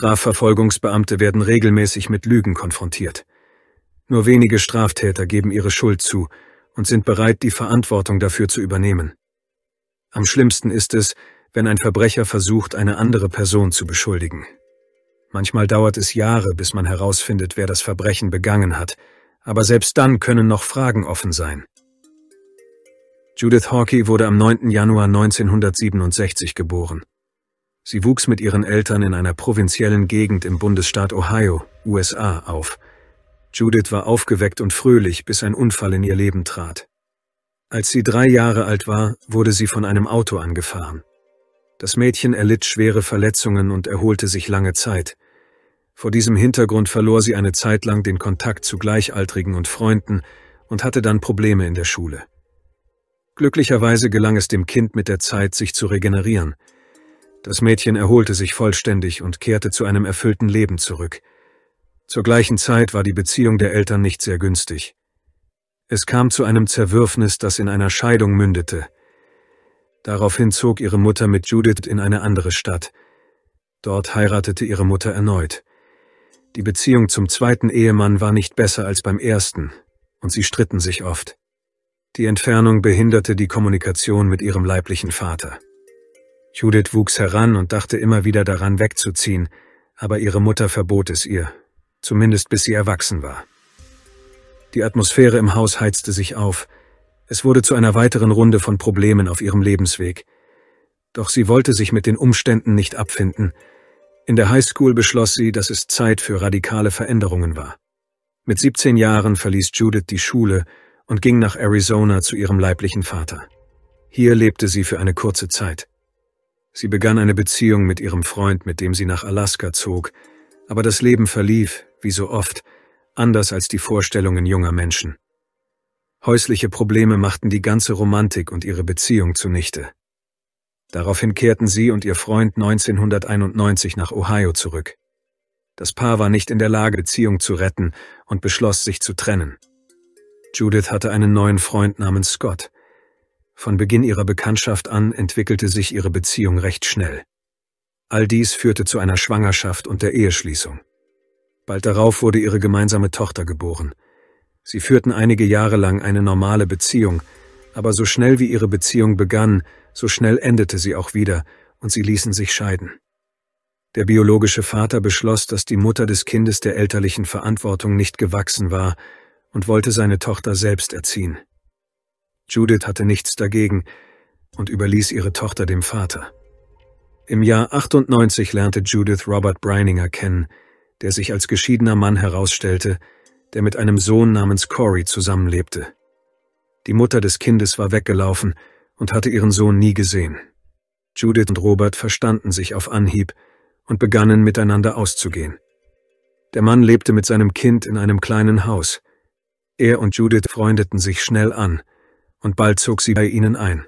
Strafverfolgungsbeamte werden regelmäßig mit Lügen konfrontiert. Nur wenige Straftäter geben ihre Schuld zu und sind bereit, die Verantwortung dafür zu übernehmen. Am schlimmsten ist es, wenn ein Verbrecher versucht, eine andere Person zu beschuldigen. Manchmal dauert es Jahre, bis man herausfindet, wer das Verbrechen begangen hat, aber selbst dann können noch Fragen offen sein. Judith Hawkey wurde am 9. Januar 1967 geboren. Sie wuchs mit ihren Eltern in einer provinziellen Gegend im Bundesstaat Ohio, USA, auf. Judith war aufgeweckt und fröhlich, bis ein Unfall in ihr Leben trat. Als sie drei Jahre alt war, wurde sie von einem Auto angefahren. Das Mädchen erlitt schwere Verletzungen und erholte sich lange Zeit. Vor diesem Hintergrund verlor sie eine Zeit lang den Kontakt zu Gleichaltrigen und Freunden und hatte dann Probleme in der Schule. Glücklicherweise gelang es dem Kind mit der Zeit, sich zu regenerieren – das Mädchen erholte sich vollständig und kehrte zu einem erfüllten Leben zurück. Zur gleichen Zeit war die Beziehung der Eltern nicht sehr günstig. Es kam zu einem Zerwürfnis, das in einer Scheidung mündete. Daraufhin zog ihre Mutter mit Judith in eine andere Stadt. Dort heiratete ihre Mutter erneut. Die Beziehung zum zweiten Ehemann war nicht besser als beim ersten, und sie stritten sich oft. Die Entfernung behinderte die Kommunikation mit ihrem leiblichen Vater. Judith wuchs heran und dachte immer wieder daran wegzuziehen, aber ihre Mutter verbot es ihr, zumindest bis sie erwachsen war. Die Atmosphäre im Haus heizte sich auf, es wurde zu einer weiteren Runde von Problemen auf ihrem Lebensweg. Doch sie wollte sich mit den Umständen nicht abfinden. In der Highschool beschloss sie, dass es Zeit für radikale Veränderungen war. Mit 17 Jahren verließ Judith die Schule und ging nach Arizona zu ihrem leiblichen Vater. Hier lebte sie für eine kurze Zeit. Sie begann eine Beziehung mit ihrem Freund, mit dem sie nach Alaska zog, aber das Leben verlief, wie so oft, anders als die Vorstellungen junger Menschen. Häusliche Probleme machten die ganze Romantik und ihre Beziehung zunichte. Daraufhin kehrten sie und ihr Freund 1991 nach Ohio zurück. Das Paar war nicht in der Lage, Beziehung zu retten und beschloss, sich zu trennen. Judith hatte einen neuen Freund namens Scott, von Beginn ihrer Bekanntschaft an entwickelte sich ihre Beziehung recht schnell. All dies führte zu einer Schwangerschaft und der Eheschließung. Bald darauf wurde ihre gemeinsame Tochter geboren. Sie führten einige Jahre lang eine normale Beziehung, aber so schnell wie ihre Beziehung begann, so schnell endete sie auch wieder, und sie ließen sich scheiden. Der biologische Vater beschloss, dass die Mutter des Kindes der elterlichen Verantwortung nicht gewachsen war und wollte seine Tochter selbst erziehen. Judith hatte nichts dagegen und überließ ihre Tochter dem Vater. Im Jahr 98 lernte Judith Robert Breininger kennen, der sich als geschiedener Mann herausstellte, der mit einem Sohn namens Corey zusammenlebte. Die Mutter des Kindes war weggelaufen und hatte ihren Sohn nie gesehen. Judith und Robert verstanden sich auf Anhieb und begannen miteinander auszugehen. Der Mann lebte mit seinem Kind in einem kleinen Haus. Er und Judith freundeten sich schnell an und bald zog sie bei ihnen ein.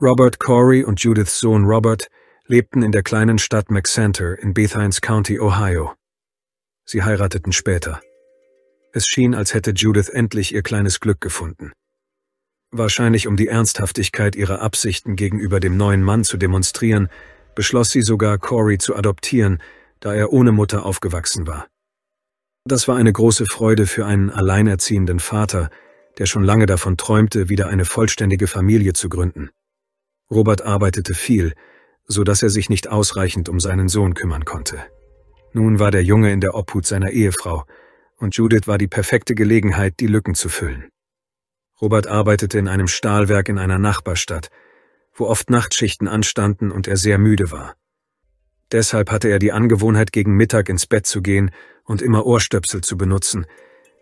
Robert Corey und Judiths Sohn Robert lebten in der kleinen Stadt McCenter in Bethines County, Ohio. Sie heirateten später. Es schien, als hätte Judith endlich ihr kleines Glück gefunden. Wahrscheinlich um die Ernsthaftigkeit ihrer Absichten gegenüber dem neuen Mann zu demonstrieren, beschloss sie sogar, Corey zu adoptieren, da er ohne Mutter aufgewachsen war. Das war eine große Freude für einen alleinerziehenden Vater, der schon lange davon träumte, wieder eine vollständige Familie zu gründen. Robert arbeitete viel, so dass er sich nicht ausreichend um seinen Sohn kümmern konnte. Nun war der Junge in der Obhut seiner Ehefrau, und Judith war die perfekte Gelegenheit, die Lücken zu füllen. Robert arbeitete in einem Stahlwerk in einer Nachbarstadt, wo oft Nachtschichten anstanden und er sehr müde war. Deshalb hatte er die Angewohnheit, gegen Mittag ins Bett zu gehen und immer Ohrstöpsel zu benutzen,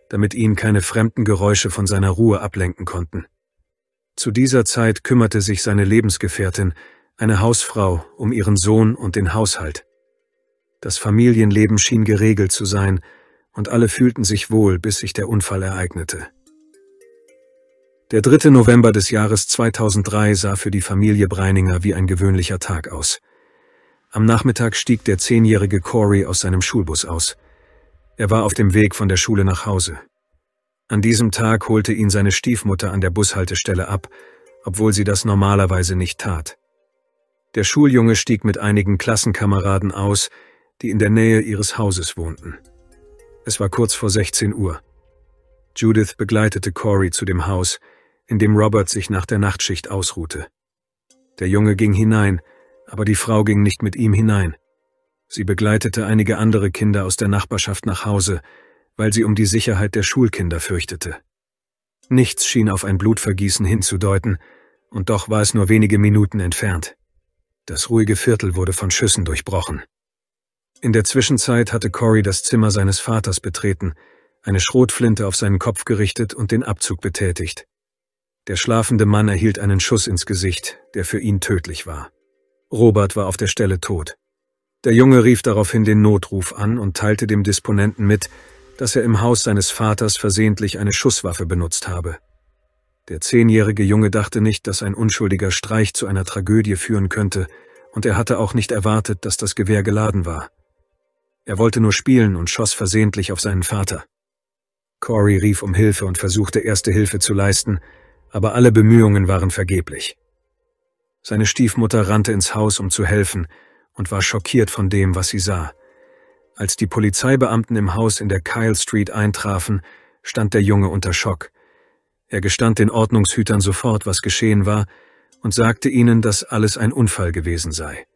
damit ihn keine fremden Geräusche von seiner Ruhe ablenken konnten. Zu dieser Zeit kümmerte sich seine Lebensgefährtin, eine Hausfrau, um ihren Sohn und den Haushalt. Das Familienleben schien geregelt zu sein, und alle fühlten sich wohl, bis sich der Unfall ereignete. Der 3. November des Jahres 2003 sah für die Familie Breininger wie ein gewöhnlicher Tag aus. Am Nachmittag stieg der zehnjährige Corey aus seinem Schulbus aus. Er war auf dem Weg von der Schule nach Hause. An diesem Tag holte ihn seine Stiefmutter an der Bushaltestelle ab, obwohl sie das normalerweise nicht tat. Der Schuljunge stieg mit einigen Klassenkameraden aus, die in der Nähe ihres Hauses wohnten. Es war kurz vor 16 Uhr. Judith begleitete Corey zu dem Haus, in dem Robert sich nach der Nachtschicht ausruhte. Der Junge ging hinein, aber die Frau ging nicht mit ihm hinein. Sie begleitete einige andere Kinder aus der Nachbarschaft nach Hause, weil sie um die Sicherheit der Schulkinder fürchtete. Nichts schien auf ein Blutvergießen hinzudeuten, und doch war es nur wenige Minuten entfernt. Das ruhige Viertel wurde von Schüssen durchbrochen. In der Zwischenzeit hatte Corey das Zimmer seines Vaters betreten, eine Schrotflinte auf seinen Kopf gerichtet und den Abzug betätigt. Der schlafende Mann erhielt einen Schuss ins Gesicht, der für ihn tödlich war. Robert war auf der Stelle tot. Der Junge rief daraufhin den Notruf an und teilte dem Disponenten mit, dass er im Haus seines Vaters versehentlich eine Schusswaffe benutzt habe. Der zehnjährige Junge dachte nicht, dass ein unschuldiger Streich zu einer Tragödie führen könnte, und er hatte auch nicht erwartet, dass das Gewehr geladen war. Er wollte nur spielen und schoss versehentlich auf seinen Vater. Corey rief um Hilfe und versuchte erste Hilfe zu leisten, aber alle Bemühungen waren vergeblich. Seine Stiefmutter rannte ins Haus, um zu helfen, und war schockiert von dem, was sie sah. Als die Polizeibeamten im Haus in der Kyle Street eintrafen, stand der Junge unter Schock. Er gestand den Ordnungshütern sofort, was geschehen war, und sagte ihnen, dass alles ein Unfall gewesen sei.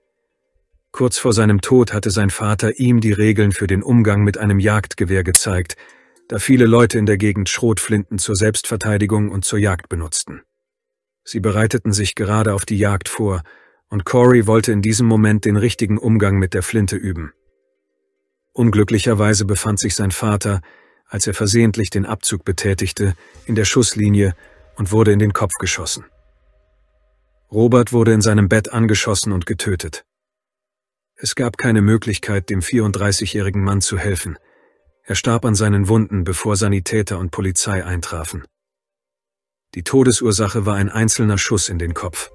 Kurz vor seinem Tod hatte sein Vater ihm die Regeln für den Umgang mit einem Jagdgewehr gezeigt, da viele Leute in der Gegend Schrotflinten zur Selbstverteidigung und zur Jagd benutzten. Sie bereiteten sich gerade auf die Jagd vor, und Corey wollte in diesem Moment den richtigen Umgang mit der Flinte üben. Unglücklicherweise befand sich sein Vater, als er versehentlich den Abzug betätigte, in der Schusslinie und wurde in den Kopf geschossen. Robert wurde in seinem Bett angeschossen und getötet. Es gab keine Möglichkeit, dem 34-jährigen Mann zu helfen. Er starb an seinen Wunden, bevor Sanitäter und Polizei eintrafen. Die Todesursache war ein einzelner Schuss in den Kopf.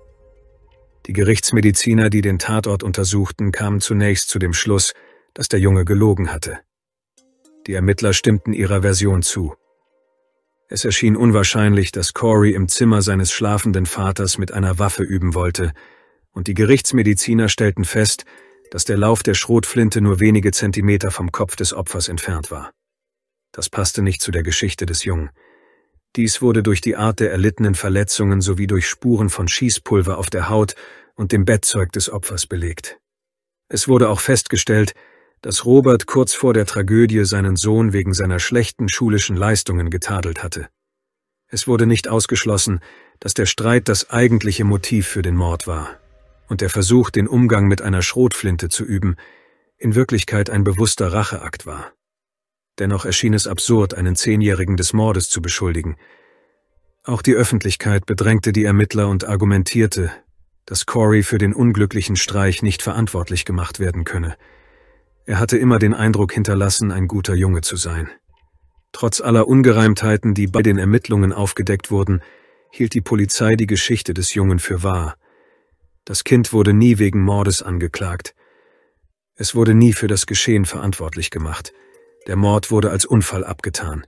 Die Gerichtsmediziner, die den Tatort untersuchten, kamen zunächst zu dem Schluss, dass der Junge gelogen hatte. Die Ermittler stimmten ihrer Version zu. Es erschien unwahrscheinlich, dass Corey im Zimmer seines schlafenden Vaters mit einer Waffe üben wollte, und die Gerichtsmediziner stellten fest, dass der Lauf der Schrotflinte nur wenige Zentimeter vom Kopf des Opfers entfernt war. Das passte nicht zu der Geschichte des Jungen. Dies wurde durch die Art der erlittenen Verletzungen sowie durch Spuren von Schießpulver auf der Haut und dem Bettzeug des Opfers belegt. Es wurde auch festgestellt, dass Robert kurz vor der Tragödie seinen Sohn wegen seiner schlechten schulischen Leistungen getadelt hatte. Es wurde nicht ausgeschlossen, dass der Streit das eigentliche Motiv für den Mord war und der Versuch, den Umgang mit einer Schrotflinte zu üben, in Wirklichkeit ein bewusster Racheakt war. Dennoch erschien es absurd, einen Zehnjährigen des Mordes zu beschuldigen. Auch die Öffentlichkeit bedrängte die Ermittler und argumentierte, dass Corey für den unglücklichen Streich nicht verantwortlich gemacht werden könne. Er hatte immer den Eindruck hinterlassen, ein guter Junge zu sein. Trotz aller Ungereimtheiten, die bei den Ermittlungen aufgedeckt wurden, hielt die Polizei die Geschichte des Jungen für wahr. Das Kind wurde nie wegen Mordes angeklagt. Es wurde nie für das Geschehen verantwortlich gemacht. Der Mord wurde als Unfall abgetan.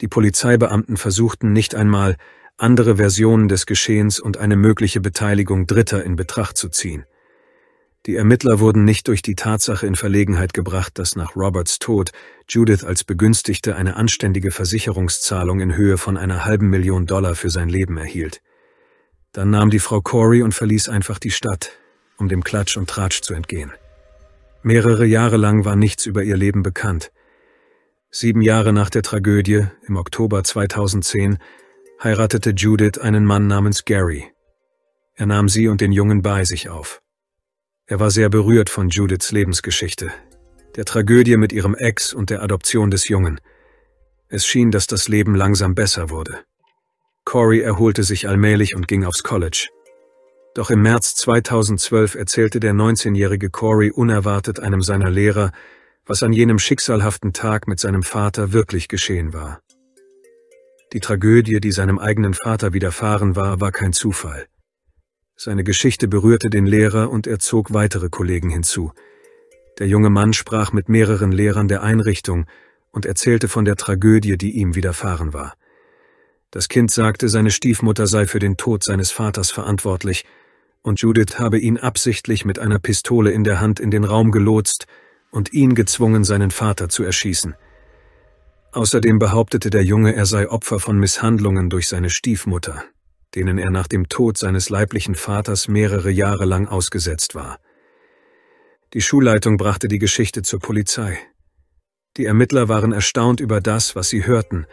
Die Polizeibeamten versuchten nicht einmal, andere Versionen des Geschehens und eine mögliche Beteiligung Dritter in Betracht zu ziehen. Die Ermittler wurden nicht durch die Tatsache in Verlegenheit gebracht, dass nach Roberts Tod Judith als Begünstigte eine anständige Versicherungszahlung in Höhe von einer halben Million Dollar für sein Leben erhielt. Dann nahm die Frau Corey und verließ einfach die Stadt, um dem Klatsch und Tratsch zu entgehen. Mehrere Jahre lang war nichts über ihr Leben bekannt. Sieben Jahre nach der Tragödie, im Oktober 2010, heiratete Judith einen Mann namens Gary. Er nahm sie und den Jungen bei sich auf. Er war sehr berührt von Judiths Lebensgeschichte, der Tragödie mit ihrem Ex und der Adoption des Jungen. Es schien, dass das Leben langsam besser wurde. Corey erholte sich allmählich und ging aufs College. Doch im März 2012 erzählte der 19-jährige Corey unerwartet einem seiner Lehrer, was an jenem schicksalhaften Tag mit seinem Vater wirklich geschehen war. Die Tragödie, die seinem eigenen Vater widerfahren war, war kein Zufall. Seine Geschichte berührte den Lehrer und er zog weitere Kollegen hinzu. Der junge Mann sprach mit mehreren Lehrern der Einrichtung und erzählte von der Tragödie, die ihm widerfahren war. Das Kind sagte, seine Stiefmutter sei für den Tod seines Vaters verantwortlich, und Judith habe ihn absichtlich mit einer Pistole in der Hand in den Raum gelotst, und ihn gezwungen, seinen Vater zu erschießen. Außerdem behauptete der Junge, er sei Opfer von Misshandlungen durch seine Stiefmutter, denen er nach dem Tod seines leiblichen Vaters mehrere Jahre lang ausgesetzt war. Die Schulleitung brachte die Geschichte zur Polizei. Die Ermittler waren erstaunt über das, was sie hörten,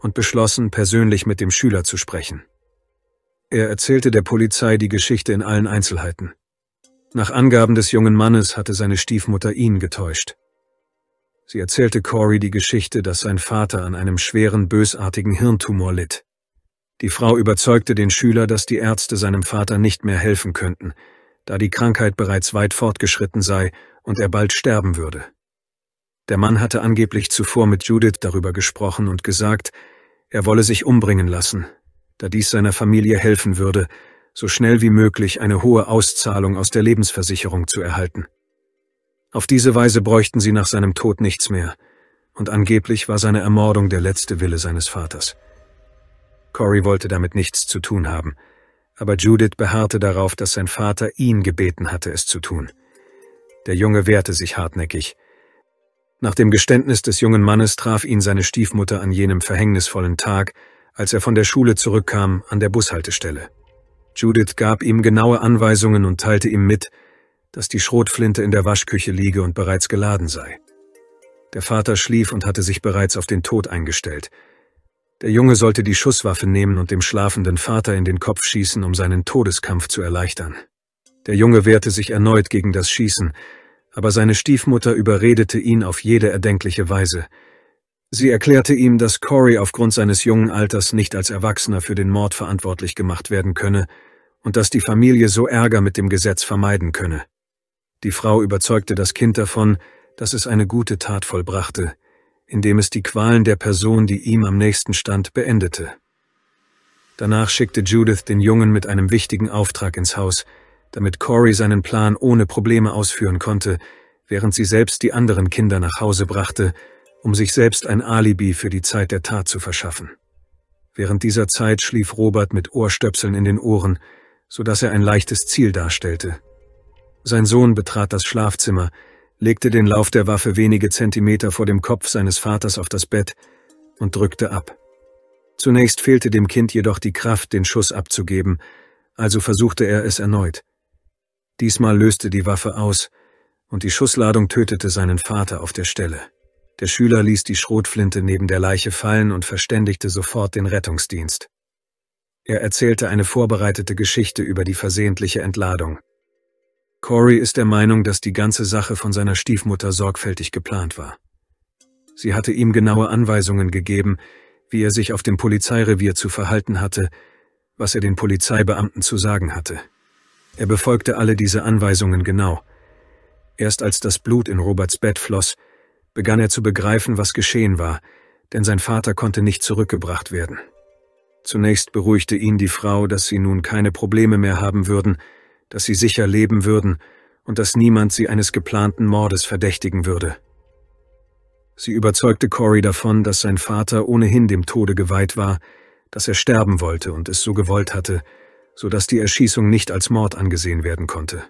und beschlossen, persönlich mit dem Schüler zu sprechen. Er erzählte der Polizei die Geschichte in allen Einzelheiten. Nach Angaben des jungen Mannes hatte seine Stiefmutter ihn getäuscht. Sie erzählte Corey die Geschichte, dass sein Vater an einem schweren, bösartigen Hirntumor litt. Die Frau überzeugte den Schüler, dass die Ärzte seinem Vater nicht mehr helfen könnten, da die Krankheit bereits weit fortgeschritten sei und er bald sterben würde. Der Mann hatte angeblich zuvor mit Judith darüber gesprochen und gesagt, er wolle sich umbringen lassen, da dies seiner Familie helfen würde so schnell wie möglich eine hohe Auszahlung aus der Lebensversicherung zu erhalten. Auf diese Weise bräuchten sie nach seinem Tod nichts mehr, und angeblich war seine Ermordung der letzte Wille seines Vaters. Corey wollte damit nichts zu tun haben, aber Judith beharrte darauf, dass sein Vater ihn gebeten hatte, es zu tun. Der Junge wehrte sich hartnäckig. Nach dem Geständnis des jungen Mannes traf ihn seine Stiefmutter an jenem verhängnisvollen Tag, als er von der Schule zurückkam, an der Bushaltestelle. Judith gab ihm genaue Anweisungen und teilte ihm mit, dass die Schrotflinte in der Waschküche liege und bereits geladen sei. Der Vater schlief und hatte sich bereits auf den Tod eingestellt. Der Junge sollte die Schusswaffe nehmen und dem schlafenden Vater in den Kopf schießen, um seinen Todeskampf zu erleichtern. Der Junge wehrte sich erneut gegen das Schießen, aber seine Stiefmutter überredete ihn auf jede erdenkliche Weise – Sie erklärte ihm, dass Corey aufgrund seines jungen Alters nicht als Erwachsener für den Mord verantwortlich gemacht werden könne und dass die Familie so Ärger mit dem Gesetz vermeiden könne. Die Frau überzeugte das Kind davon, dass es eine gute Tat vollbrachte, indem es die Qualen der Person, die ihm am nächsten stand, beendete. Danach schickte Judith den Jungen mit einem wichtigen Auftrag ins Haus, damit Corey seinen Plan ohne Probleme ausführen konnte, während sie selbst die anderen Kinder nach Hause brachte um sich selbst ein Alibi für die Zeit der Tat zu verschaffen. Während dieser Zeit schlief Robert mit Ohrstöpseln in den Ohren, so dass er ein leichtes Ziel darstellte. Sein Sohn betrat das Schlafzimmer, legte den Lauf der Waffe wenige Zentimeter vor dem Kopf seines Vaters auf das Bett und drückte ab. Zunächst fehlte dem Kind jedoch die Kraft, den Schuss abzugeben, also versuchte er es erneut. Diesmal löste die Waffe aus, und die Schussladung tötete seinen Vater auf der Stelle. Der Schüler ließ die Schrotflinte neben der Leiche fallen und verständigte sofort den Rettungsdienst. Er erzählte eine vorbereitete Geschichte über die versehentliche Entladung. Corey ist der Meinung, dass die ganze Sache von seiner Stiefmutter sorgfältig geplant war. Sie hatte ihm genaue Anweisungen gegeben, wie er sich auf dem Polizeirevier zu verhalten hatte, was er den Polizeibeamten zu sagen hatte. Er befolgte alle diese Anweisungen genau. Erst als das Blut in Roberts Bett floss, begann er zu begreifen, was geschehen war, denn sein Vater konnte nicht zurückgebracht werden. Zunächst beruhigte ihn die Frau, dass sie nun keine Probleme mehr haben würden, dass sie sicher leben würden und dass niemand sie eines geplanten Mordes verdächtigen würde. Sie überzeugte Corey davon, dass sein Vater ohnehin dem Tode geweiht war, dass er sterben wollte und es so gewollt hatte, so dass die Erschießung nicht als Mord angesehen werden konnte.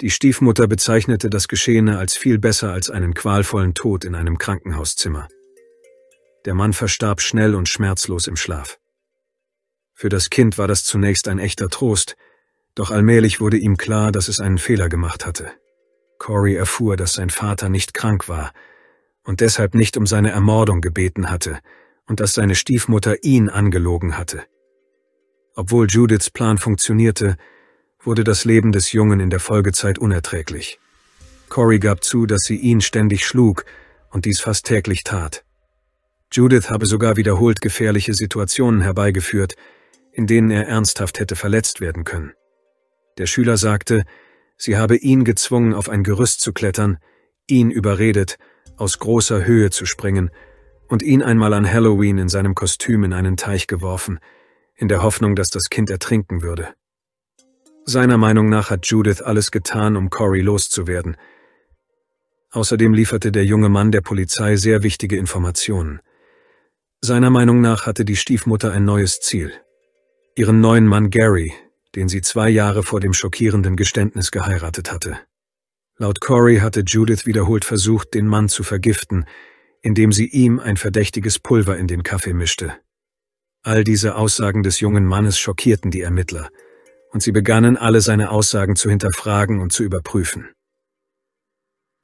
Die Stiefmutter bezeichnete das Geschehene als viel besser als einen qualvollen Tod in einem Krankenhauszimmer. Der Mann verstarb schnell und schmerzlos im Schlaf. Für das Kind war das zunächst ein echter Trost, doch allmählich wurde ihm klar, dass es einen Fehler gemacht hatte. Corey erfuhr, dass sein Vater nicht krank war und deshalb nicht um seine Ermordung gebeten hatte und dass seine Stiefmutter ihn angelogen hatte. Obwohl Judiths Plan funktionierte, wurde das Leben des Jungen in der Folgezeit unerträglich. Corey gab zu, dass sie ihn ständig schlug und dies fast täglich tat. Judith habe sogar wiederholt gefährliche Situationen herbeigeführt, in denen er ernsthaft hätte verletzt werden können. Der Schüler sagte, sie habe ihn gezwungen, auf ein Gerüst zu klettern, ihn überredet, aus großer Höhe zu springen und ihn einmal an Halloween in seinem Kostüm in einen Teich geworfen, in der Hoffnung, dass das Kind ertrinken würde. Seiner Meinung nach hat Judith alles getan, um Corey loszuwerden. Außerdem lieferte der junge Mann der Polizei sehr wichtige Informationen. Seiner Meinung nach hatte die Stiefmutter ein neues Ziel. Ihren neuen Mann Gary, den sie zwei Jahre vor dem schockierenden Geständnis geheiratet hatte. Laut Corey hatte Judith wiederholt versucht, den Mann zu vergiften, indem sie ihm ein verdächtiges Pulver in den Kaffee mischte. All diese Aussagen des jungen Mannes schockierten die Ermittler – und sie begannen alle seine Aussagen zu hinterfragen und zu überprüfen.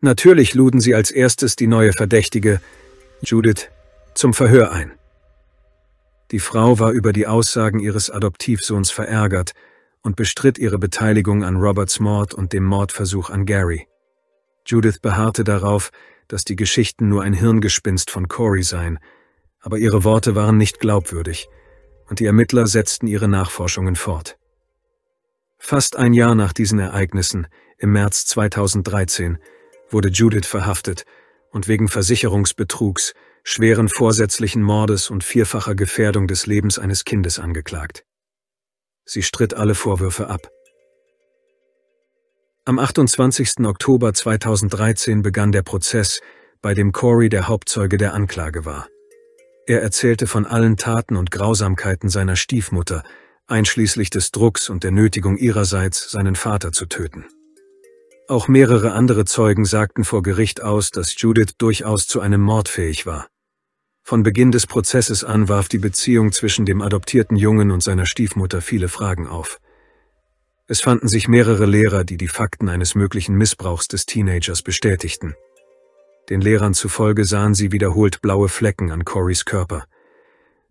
Natürlich luden sie als erstes die neue Verdächtige, Judith, zum Verhör ein. Die Frau war über die Aussagen ihres Adoptivsohns verärgert und bestritt ihre Beteiligung an Roberts Mord und dem Mordversuch an Gary. Judith beharrte darauf, dass die Geschichten nur ein Hirngespinst von Corey seien, aber ihre Worte waren nicht glaubwürdig, und die Ermittler setzten ihre Nachforschungen fort. Fast ein Jahr nach diesen Ereignissen, im März 2013, wurde Judith verhaftet und wegen Versicherungsbetrugs, schweren vorsätzlichen Mordes und vierfacher Gefährdung des Lebens eines Kindes angeklagt. Sie stritt alle Vorwürfe ab. Am 28. Oktober 2013 begann der Prozess, bei dem Corey der Hauptzeuge der Anklage war. Er erzählte von allen Taten und Grausamkeiten seiner Stiefmutter, einschließlich des Drucks und der Nötigung ihrerseits, seinen Vater zu töten. Auch mehrere andere Zeugen sagten vor Gericht aus, dass Judith durchaus zu einem Mord fähig war. Von Beginn des Prozesses an warf die Beziehung zwischen dem adoptierten Jungen und seiner Stiefmutter viele Fragen auf. Es fanden sich mehrere Lehrer, die die Fakten eines möglichen Missbrauchs des Teenagers bestätigten. Den Lehrern zufolge sahen sie wiederholt blaue Flecken an Corys Körper –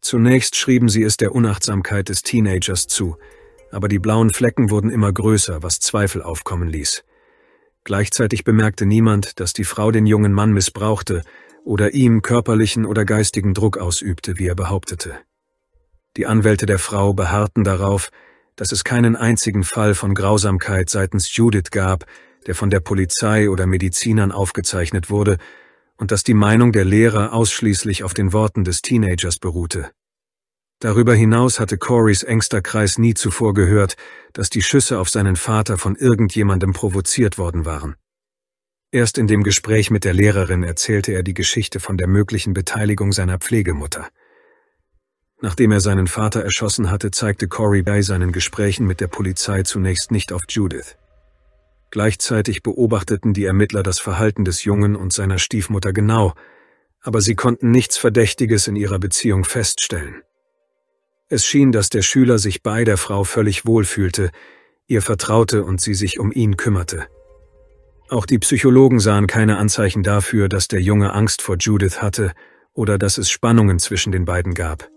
Zunächst schrieben sie es der Unachtsamkeit des Teenagers zu, aber die blauen Flecken wurden immer größer, was Zweifel aufkommen ließ. Gleichzeitig bemerkte niemand, dass die Frau den jungen Mann missbrauchte oder ihm körperlichen oder geistigen Druck ausübte, wie er behauptete. Die Anwälte der Frau beharrten darauf, dass es keinen einzigen Fall von Grausamkeit seitens Judith gab, der von der Polizei oder Medizinern aufgezeichnet wurde, und dass die Meinung der Lehrer ausschließlich auf den Worten des Teenagers beruhte. Darüber hinaus hatte Corys engster Kreis nie zuvor gehört, dass die Schüsse auf seinen Vater von irgendjemandem provoziert worden waren. Erst in dem Gespräch mit der Lehrerin erzählte er die Geschichte von der möglichen Beteiligung seiner Pflegemutter. Nachdem er seinen Vater erschossen hatte, zeigte Corey bei seinen Gesprächen mit der Polizei zunächst nicht auf Judith. Gleichzeitig beobachteten die Ermittler das Verhalten des Jungen und seiner Stiefmutter genau, aber sie konnten nichts Verdächtiges in ihrer Beziehung feststellen. Es schien, dass der Schüler sich bei der Frau völlig wohlfühlte, ihr vertraute und sie sich um ihn kümmerte. Auch die Psychologen sahen keine Anzeichen dafür, dass der Junge Angst vor Judith hatte oder dass es Spannungen zwischen den beiden gab.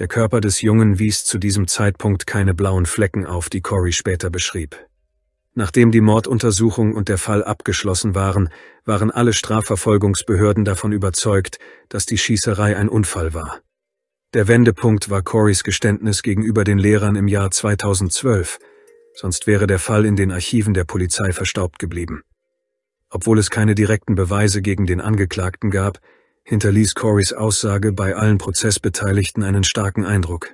Der Körper des Jungen wies zu diesem Zeitpunkt keine blauen Flecken auf, die Corey später beschrieb. Nachdem die Morduntersuchung und der Fall abgeschlossen waren, waren alle Strafverfolgungsbehörden davon überzeugt, dass die Schießerei ein Unfall war. Der Wendepunkt war Corys Geständnis gegenüber den Lehrern im Jahr 2012, sonst wäre der Fall in den Archiven der Polizei verstaubt geblieben. Obwohl es keine direkten Beweise gegen den Angeklagten gab, hinterließ Corys Aussage bei allen Prozessbeteiligten einen starken Eindruck.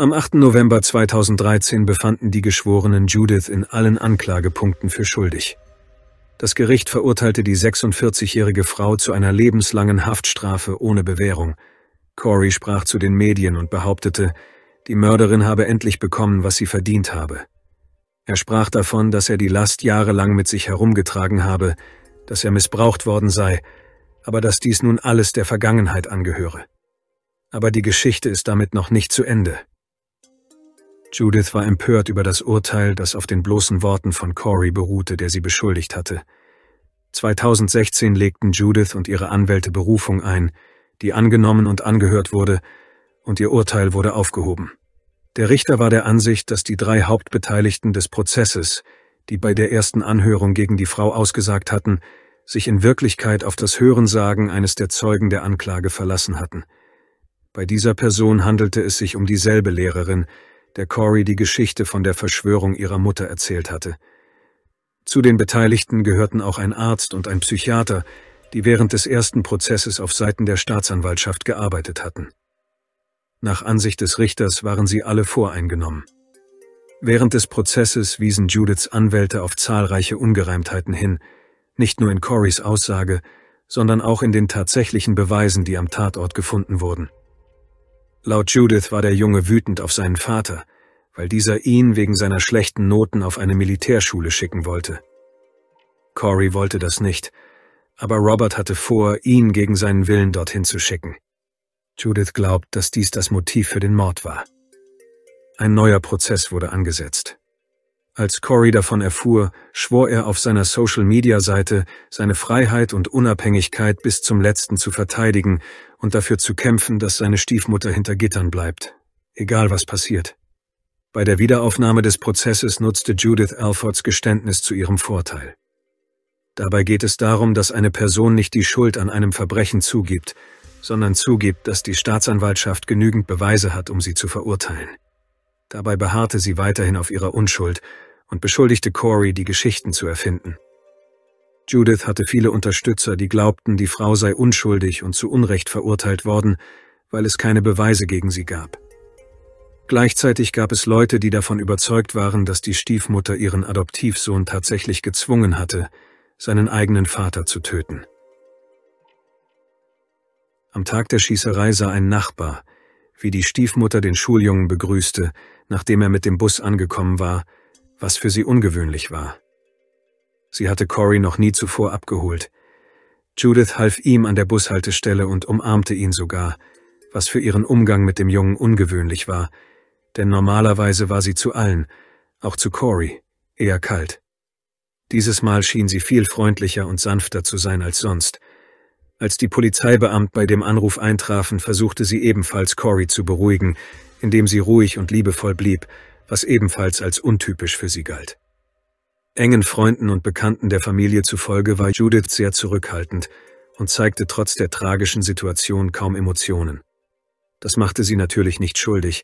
Am 8. November 2013 befanden die Geschworenen Judith in allen Anklagepunkten für schuldig. Das Gericht verurteilte die 46-jährige Frau zu einer lebenslangen Haftstrafe ohne Bewährung. Corey sprach zu den Medien und behauptete, die Mörderin habe endlich bekommen, was sie verdient habe. Er sprach davon, dass er die Last jahrelang mit sich herumgetragen habe, dass er missbraucht worden sei, aber dass dies nun alles der Vergangenheit angehöre. Aber die Geschichte ist damit noch nicht zu Ende. Judith war empört über das Urteil, das auf den bloßen Worten von Corey beruhte, der sie beschuldigt hatte. 2016 legten Judith und ihre Anwälte Berufung ein, die angenommen und angehört wurde, und ihr Urteil wurde aufgehoben. Der Richter war der Ansicht, dass die drei Hauptbeteiligten des Prozesses, die bei der ersten Anhörung gegen die Frau ausgesagt hatten, sich in Wirklichkeit auf das Hörensagen eines der Zeugen der Anklage verlassen hatten. Bei dieser Person handelte es sich um dieselbe Lehrerin, der Corey die Geschichte von der Verschwörung ihrer Mutter erzählt hatte. Zu den Beteiligten gehörten auch ein Arzt und ein Psychiater, die während des ersten Prozesses auf Seiten der Staatsanwaltschaft gearbeitet hatten. Nach Ansicht des Richters waren sie alle voreingenommen. Während des Prozesses wiesen Judiths Anwälte auf zahlreiche Ungereimtheiten hin, nicht nur in Corys Aussage, sondern auch in den tatsächlichen Beweisen, die am Tatort gefunden wurden. Laut Judith war der Junge wütend auf seinen Vater, weil dieser ihn wegen seiner schlechten Noten auf eine Militärschule schicken wollte. Corey wollte das nicht, aber Robert hatte vor, ihn gegen seinen Willen dorthin zu schicken. Judith glaubt, dass dies das Motiv für den Mord war. Ein neuer Prozess wurde angesetzt. Als Corey davon erfuhr, schwor er auf seiner Social-Media-Seite, seine Freiheit und Unabhängigkeit bis zum Letzten zu verteidigen und dafür zu kämpfen, dass seine Stiefmutter hinter Gittern bleibt, egal was passiert. Bei der Wiederaufnahme des Prozesses nutzte Judith Alfords Geständnis zu ihrem Vorteil. Dabei geht es darum, dass eine Person nicht die Schuld an einem Verbrechen zugibt, sondern zugibt, dass die Staatsanwaltschaft genügend Beweise hat, um sie zu verurteilen. Dabei beharrte sie weiterhin auf ihrer Unschuld und beschuldigte Corey, die Geschichten zu erfinden. Judith hatte viele Unterstützer, die glaubten, die Frau sei unschuldig und zu Unrecht verurteilt worden, weil es keine Beweise gegen sie gab. Gleichzeitig gab es Leute, die davon überzeugt waren, dass die Stiefmutter ihren Adoptivsohn tatsächlich gezwungen hatte, seinen eigenen Vater zu töten. Am Tag der Schießerei sah ein Nachbar, wie die Stiefmutter den Schuljungen begrüßte, nachdem er mit dem Bus angekommen war, was für sie ungewöhnlich war. Sie hatte Cory noch nie zuvor abgeholt. Judith half ihm an der Bushaltestelle und umarmte ihn sogar, was für ihren Umgang mit dem Jungen ungewöhnlich war, denn normalerweise war sie zu allen, auch zu Cory, eher kalt. Dieses Mal schien sie viel freundlicher und sanfter zu sein als sonst. Als die Polizeibeamten bei dem Anruf eintrafen, versuchte sie ebenfalls Cory zu beruhigen, indem sie ruhig und liebevoll blieb, was ebenfalls als untypisch für sie galt. Engen Freunden und Bekannten der Familie zufolge war Judith sehr zurückhaltend und zeigte trotz der tragischen Situation kaum Emotionen. Das machte sie natürlich nicht schuldig,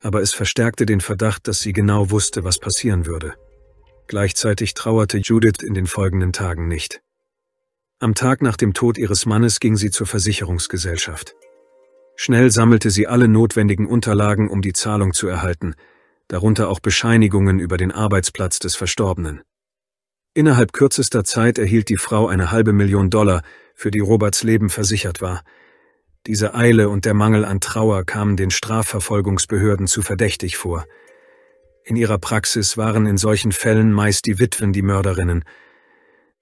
aber es verstärkte den Verdacht, dass sie genau wusste, was passieren würde. Gleichzeitig trauerte Judith in den folgenden Tagen nicht. Am Tag nach dem Tod ihres Mannes ging sie zur Versicherungsgesellschaft. Schnell sammelte sie alle notwendigen Unterlagen, um die Zahlung zu erhalten, darunter auch Bescheinigungen über den Arbeitsplatz des Verstorbenen. Innerhalb kürzester Zeit erhielt die Frau eine halbe Million Dollar, für die Roberts Leben versichert war. Diese Eile und der Mangel an Trauer kamen den Strafverfolgungsbehörden zu verdächtig vor. In ihrer Praxis waren in solchen Fällen meist die Witwen die Mörderinnen.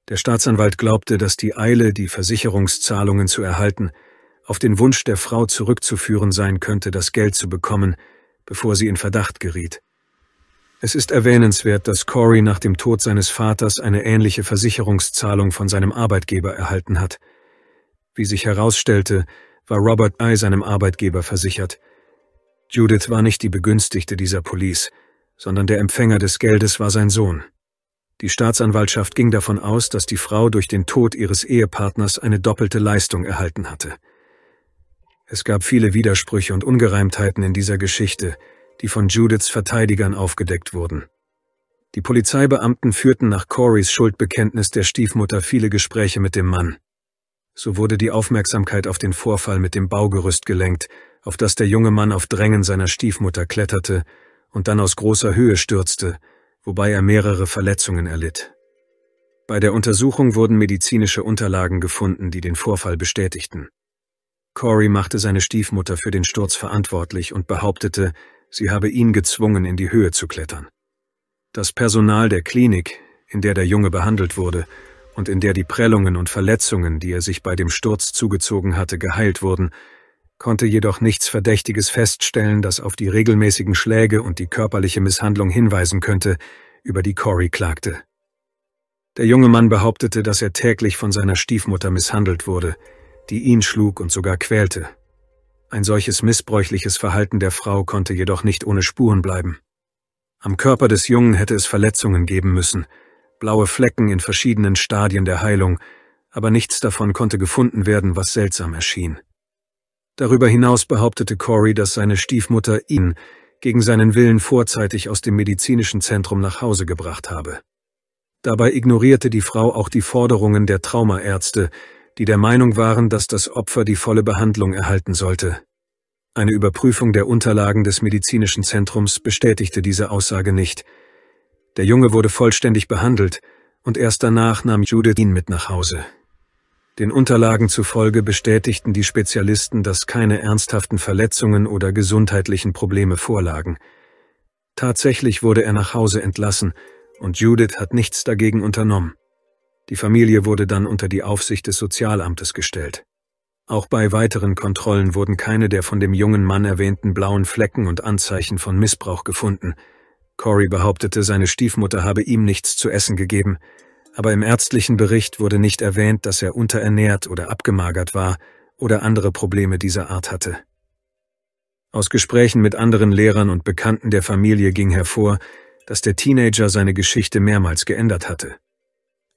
Der Staatsanwalt glaubte, dass die Eile, die Versicherungszahlungen zu erhalten, auf den Wunsch der Frau zurückzuführen sein könnte, das Geld zu bekommen, bevor sie in Verdacht geriet. Es ist erwähnenswert, dass Corey nach dem Tod seines Vaters eine ähnliche Versicherungszahlung von seinem Arbeitgeber erhalten hat. Wie sich herausstellte, war Robert I. seinem Arbeitgeber versichert. Judith war nicht die Begünstigte dieser Police, sondern der Empfänger des Geldes war sein Sohn. Die Staatsanwaltschaft ging davon aus, dass die Frau durch den Tod ihres Ehepartners eine doppelte Leistung erhalten hatte. Es gab viele Widersprüche und Ungereimtheiten in dieser Geschichte, die von Judiths Verteidigern aufgedeckt wurden. Die Polizeibeamten führten nach Corys Schuldbekenntnis der Stiefmutter viele Gespräche mit dem Mann. So wurde die Aufmerksamkeit auf den Vorfall mit dem Baugerüst gelenkt, auf das der junge Mann auf Drängen seiner Stiefmutter kletterte und dann aus großer Höhe stürzte, wobei er mehrere Verletzungen erlitt. Bei der Untersuchung wurden medizinische Unterlagen gefunden, die den Vorfall bestätigten. Corey machte seine Stiefmutter für den Sturz verantwortlich und behauptete, Sie habe ihn gezwungen, in die Höhe zu klettern. Das Personal der Klinik, in der der Junge behandelt wurde und in der die Prellungen und Verletzungen, die er sich bei dem Sturz zugezogen hatte, geheilt wurden, konnte jedoch nichts Verdächtiges feststellen, das auf die regelmäßigen Schläge und die körperliche Misshandlung hinweisen könnte, über die Corey klagte. Der junge Mann behauptete, dass er täglich von seiner Stiefmutter misshandelt wurde, die ihn schlug und sogar quälte, ein solches missbräuchliches Verhalten der Frau konnte jedoch nicht ohne Spuren bleiben. Am Körper des Jungen hätte es Verletzungen geben müssen, blaue Flecken in verschiedenen Stadien der Heilung, aber nichts davon konnte gefunden werden, was seltsam erschien. Darüber hinaus behauptete Corey, dass seine Stiefmutter ihn gegen seinen Willen vorzeitig aus dem medizinischen Zentrum nach Hause gebracht habe. Dabei ignorierte die Frau auch die Forderungen der Traumaärzte, die der Meinung waren, dass das Opfer die volle Behandlung erhalten sollte. Eine Überprüfung der Unterlagen des medizinischen Zentrums bestätigte diese Aussage nicht. Der Junge wurde vollständig behandelt und erst danach nahm Judith ihn mit nach Hause. Den Unterlagen zufolge bestätigten die Spezialisten, dass keine ernsthaften Verletzungen oder gesundheitlichen Probleme vorlagen. Tatsächlich wurde er nach Hause entlassen und Judith hat nichts dagegen unternommen. Die Familie wurde dann unter die Aufsicht des Sozialamtes gestellt. Auch bei weiteren Kontrollen wurden keine der von dem jungen Mann erwähnten blauen Flecken und Anzeichen von Missbrauch gefunden. Corey behauptete, seine Stiefmutter habe ihm nichts zu essen gegeben, aber im ärztlichen Bericht wurde nicht erwähnt, dass er unterernährt oder abgemagert war oder andere Probleme dieser Art hatte. Aus Gesprächen mit anderen Lehrern und Bekannten der Familie ging hervor, dass der Teenager seine Geschichte mehrmals geändert hatte.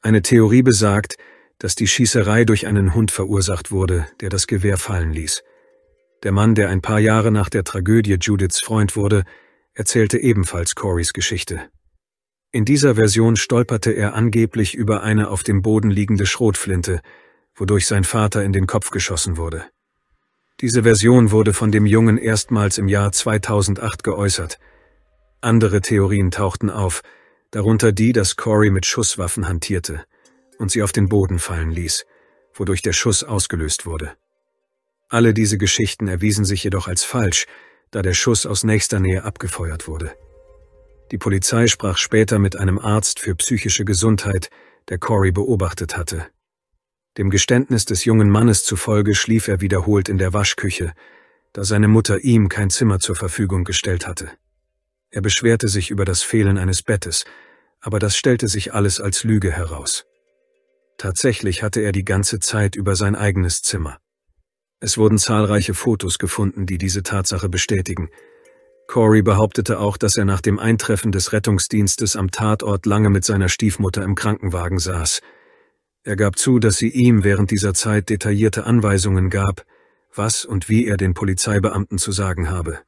Eine Theorie besagt, dass die Schießerei durch einen Hund verursacht wurde, der das Gewehr fallen ließ. Der Mann, der ein paar Jahre nach der Tragödie Judiths Freund wurde, erzählte ebenfalls Corys Geschichte. In dieser Version stolperte er angeblich über eine auf dem Boden liegende Schrotflinte, wodurch sein Vater in den Kopf geschossen wurde. Diese Version wurde von dem Jungen erstmals im Jahr 2008 geäußert. Andere Theorien tauchten auf, darunter die, dass Corey mit Schusswaffen hantierte und sie auf den Boden fallen ließ, wodurch der Schuss ausgelöst wurde. Alle diese Geschichten erwiesen sich jedoch als falsch, da der Schuss aus nächster Nähe abgefeuert wurde. Die Polizei sprach später mit einem Arzt für psychische Gesundheit, der Corey beobachtet hatte. Dem Geständnis des jungen Mannes zufolge schlief er wiederholt in der Waschküche, da seine Mutter ihm kein Zimmer zur Verfügung gestellt hatte. Er beschwerte sich über das Fehlen eines Bettes, aber das stellte sich alles als Lüge heraus. Tatsächlich hatte er die ganze Zeit über sein eigenes Zimmer. Es wurden zahlreiche Fotos gefunden, die diese Tatsache bestätigen. Corey behauptete auch, dass er nach dem Eintreffen des Rettungsdienstes am Tatort lange mit seiner Stiefmutter im Krankenwagen saß. Er gab zu, dass sie ihm während dieser Zeit detaillierte Anweisungen gab, was und wie er den Polizeibeamten zu sagen habe.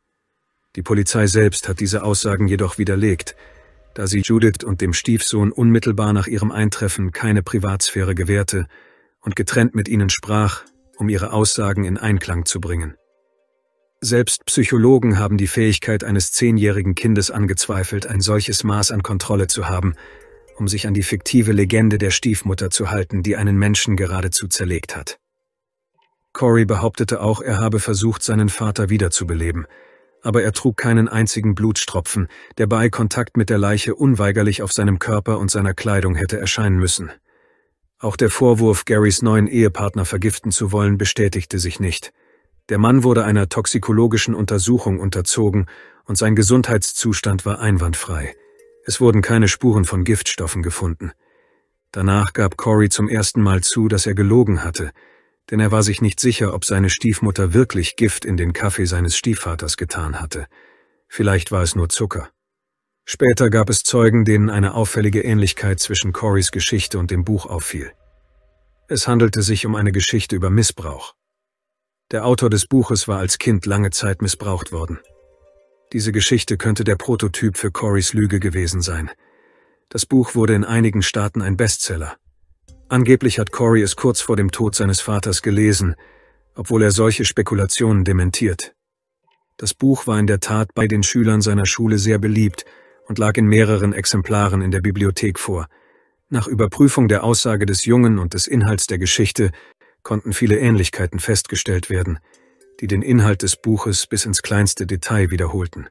Die Polizei selbst hat diese Aussagen jedoch widerlegt, da sie Judith und dem Stiefsohn unmittelbar nach ihrem Eintreffen keine Privatsphäre gewährte und getrennt mit ihnen sprach, um ihre Aussagen in Einklang zu bringen. Selbst Psychologen haben die Fähigkeit eines zehnjährigen Kindes angezweifelt, ein solches Maß an Kontrolle zu haben, um sich an die fiktive Legende der Stiefmutter zu halten, die einen Menschen geradezu zerlegt hat. Corey behauptete auch, er habe versucht, seinen Vater wiederzubeleben, aber er trug keinen einzigen Blutstropfen, der bei Kontakt mit der Leiche unweigerlich auf seinem Körper und seiner Kleidung hätte erscheinen müssen. Auch der Vorwurf, Garys neuen Ehepartner vergiften zu wollen, bestätigte sich nicht. Der Mann wurde einer toxikologischen Untersuchung unterzogen und sein Gesundheitszustand war einwandfrei. Es wurden keine Spuren von Giftstoffen gefunden. Danach gab Corey zum ersten Mal zu, dass er gelogen hatte, denn er war sich nicht sicher, ob seine Stiefmutter wirklich Gift in den Kaffee seines Stiefvaters getan hatte. Vielleicht war es nur Zucker. Später gab es Zeugen, denen eine auffällige Ähnlichkeit zwischen Corys Geschichte und dem Buch auffiel. Es handelte sich um eine Geschichte über Missbrauch. Der Autor des Buches war als Kind lange Zeit missbraucht worden. Diese Geschichte könnte der Prototyp für Corys Lüge gewesen sein. Das Buch wurde in einigen Staaten ein Bestseller. Angeblich hat Corey es kurz vor dem Tod seines Vaters gelesen, obwohl er solche Spekulationen dementiert. Das Buch war in der Tat bei den Schülern seiner Schule sehr beliebt und lag in mehreren Exemplaren in der Bibliothek vor. Nach Überprüfung der Aussage des Jungen und des Inhalts der Geschichte konnten viele Ähnlichkeiten festgestellt werden, die den Inhalt des Buches bis ins kleinste Detail wiederholten.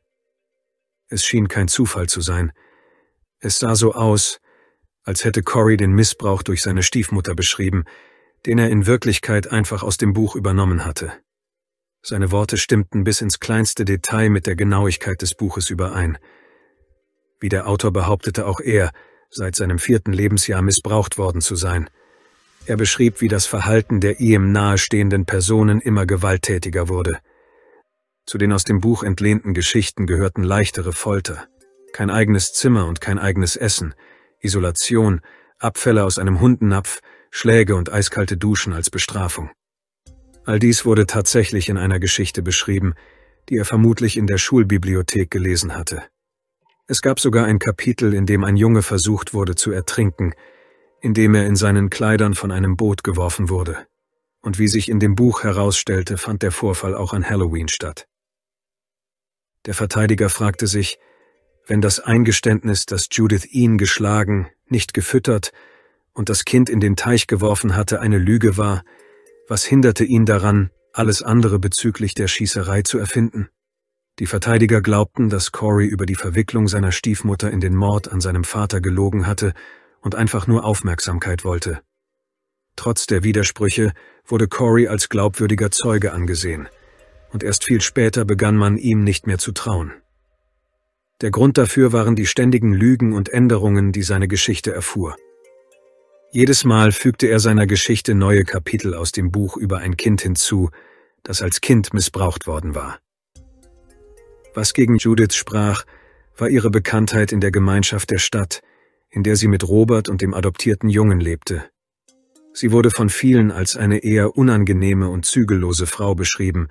Es schien kein Zufall zu sein. Es sah so aus, als hätte Corey den Missbrauch durch seine Stiefmutter beschrieben, den er in Wirklichkeit einfach aus dem Buch übernommen hatte. Seine Worte stimmten bis ins kleinste Detail mit der Genauigkeit des Buches überein. Wie der Autor behauptete auch er, seit seinem vierten Lebensjahr missbraucht worden zu sein. Er beschrieb, wie das Verhalten der ihm nahestehenden Personen immer gewalttätiger wurde. Zu den aus dem Buch entlehnten Geschichten gehörten leichtere Folter, kein eigenes Zimmer und kein eigenes Essen – Isolation, Abfälle aus einem Hundennapf, Schläge und eiskalte Duschen als Bestrafung. All dies wurde tatsächlich in einer Geschichte beschrieben, die er vermutlich in der Schulbibliothek gelesen hatte. Es gab sogar ein Kapitel, in dem ein Junge versucht wurde zu ertrinken, indem er in seinen Kleidern von einem Boot geworfen wurde. Und wie sich in dem Buch herausstellte, fand der Vorfall auch an Halloween statt. Der Verteidiger fragte sich, wenn das Eingeständnis, dass Judith ihn geschlagen, nicht gefüttert und das Kind in den Teich geworfen hatte, eine Lüge war, was hinderte ihn daran, alles andere bezüglich der Schießerei zu erfinden? Die Verteidiger glaubten, dass Corey über die Verwicklung seiner Stiefmutter in den Mord an seinem Vater gelogen hatte und einfach nur Aufmerksamkeit wollte. Trotz der Widersprüche wurde Corey als glaubwürdiger Zeuge angesehen, und erst viel später begann man ihm nicht mehr zu trauen. Der Grund dafür waren die ständigen Lügen und Änderungen, die seine Geschichte erfuhr. Jedes Mal fügte er seiner Geschichte neue Kapitel aus dem Buch über ein Kind hinzu, das als Kind missbraucht worden war. Was gegen Judith sprach, war ihre Bekanntheit in der Gemeinschaft der Stadt, in der sie mit Robert und dem adoptierten Jungen lebte. Sie wurde von vielen als eine eher unangenehme und zügellose Frau beschrieben,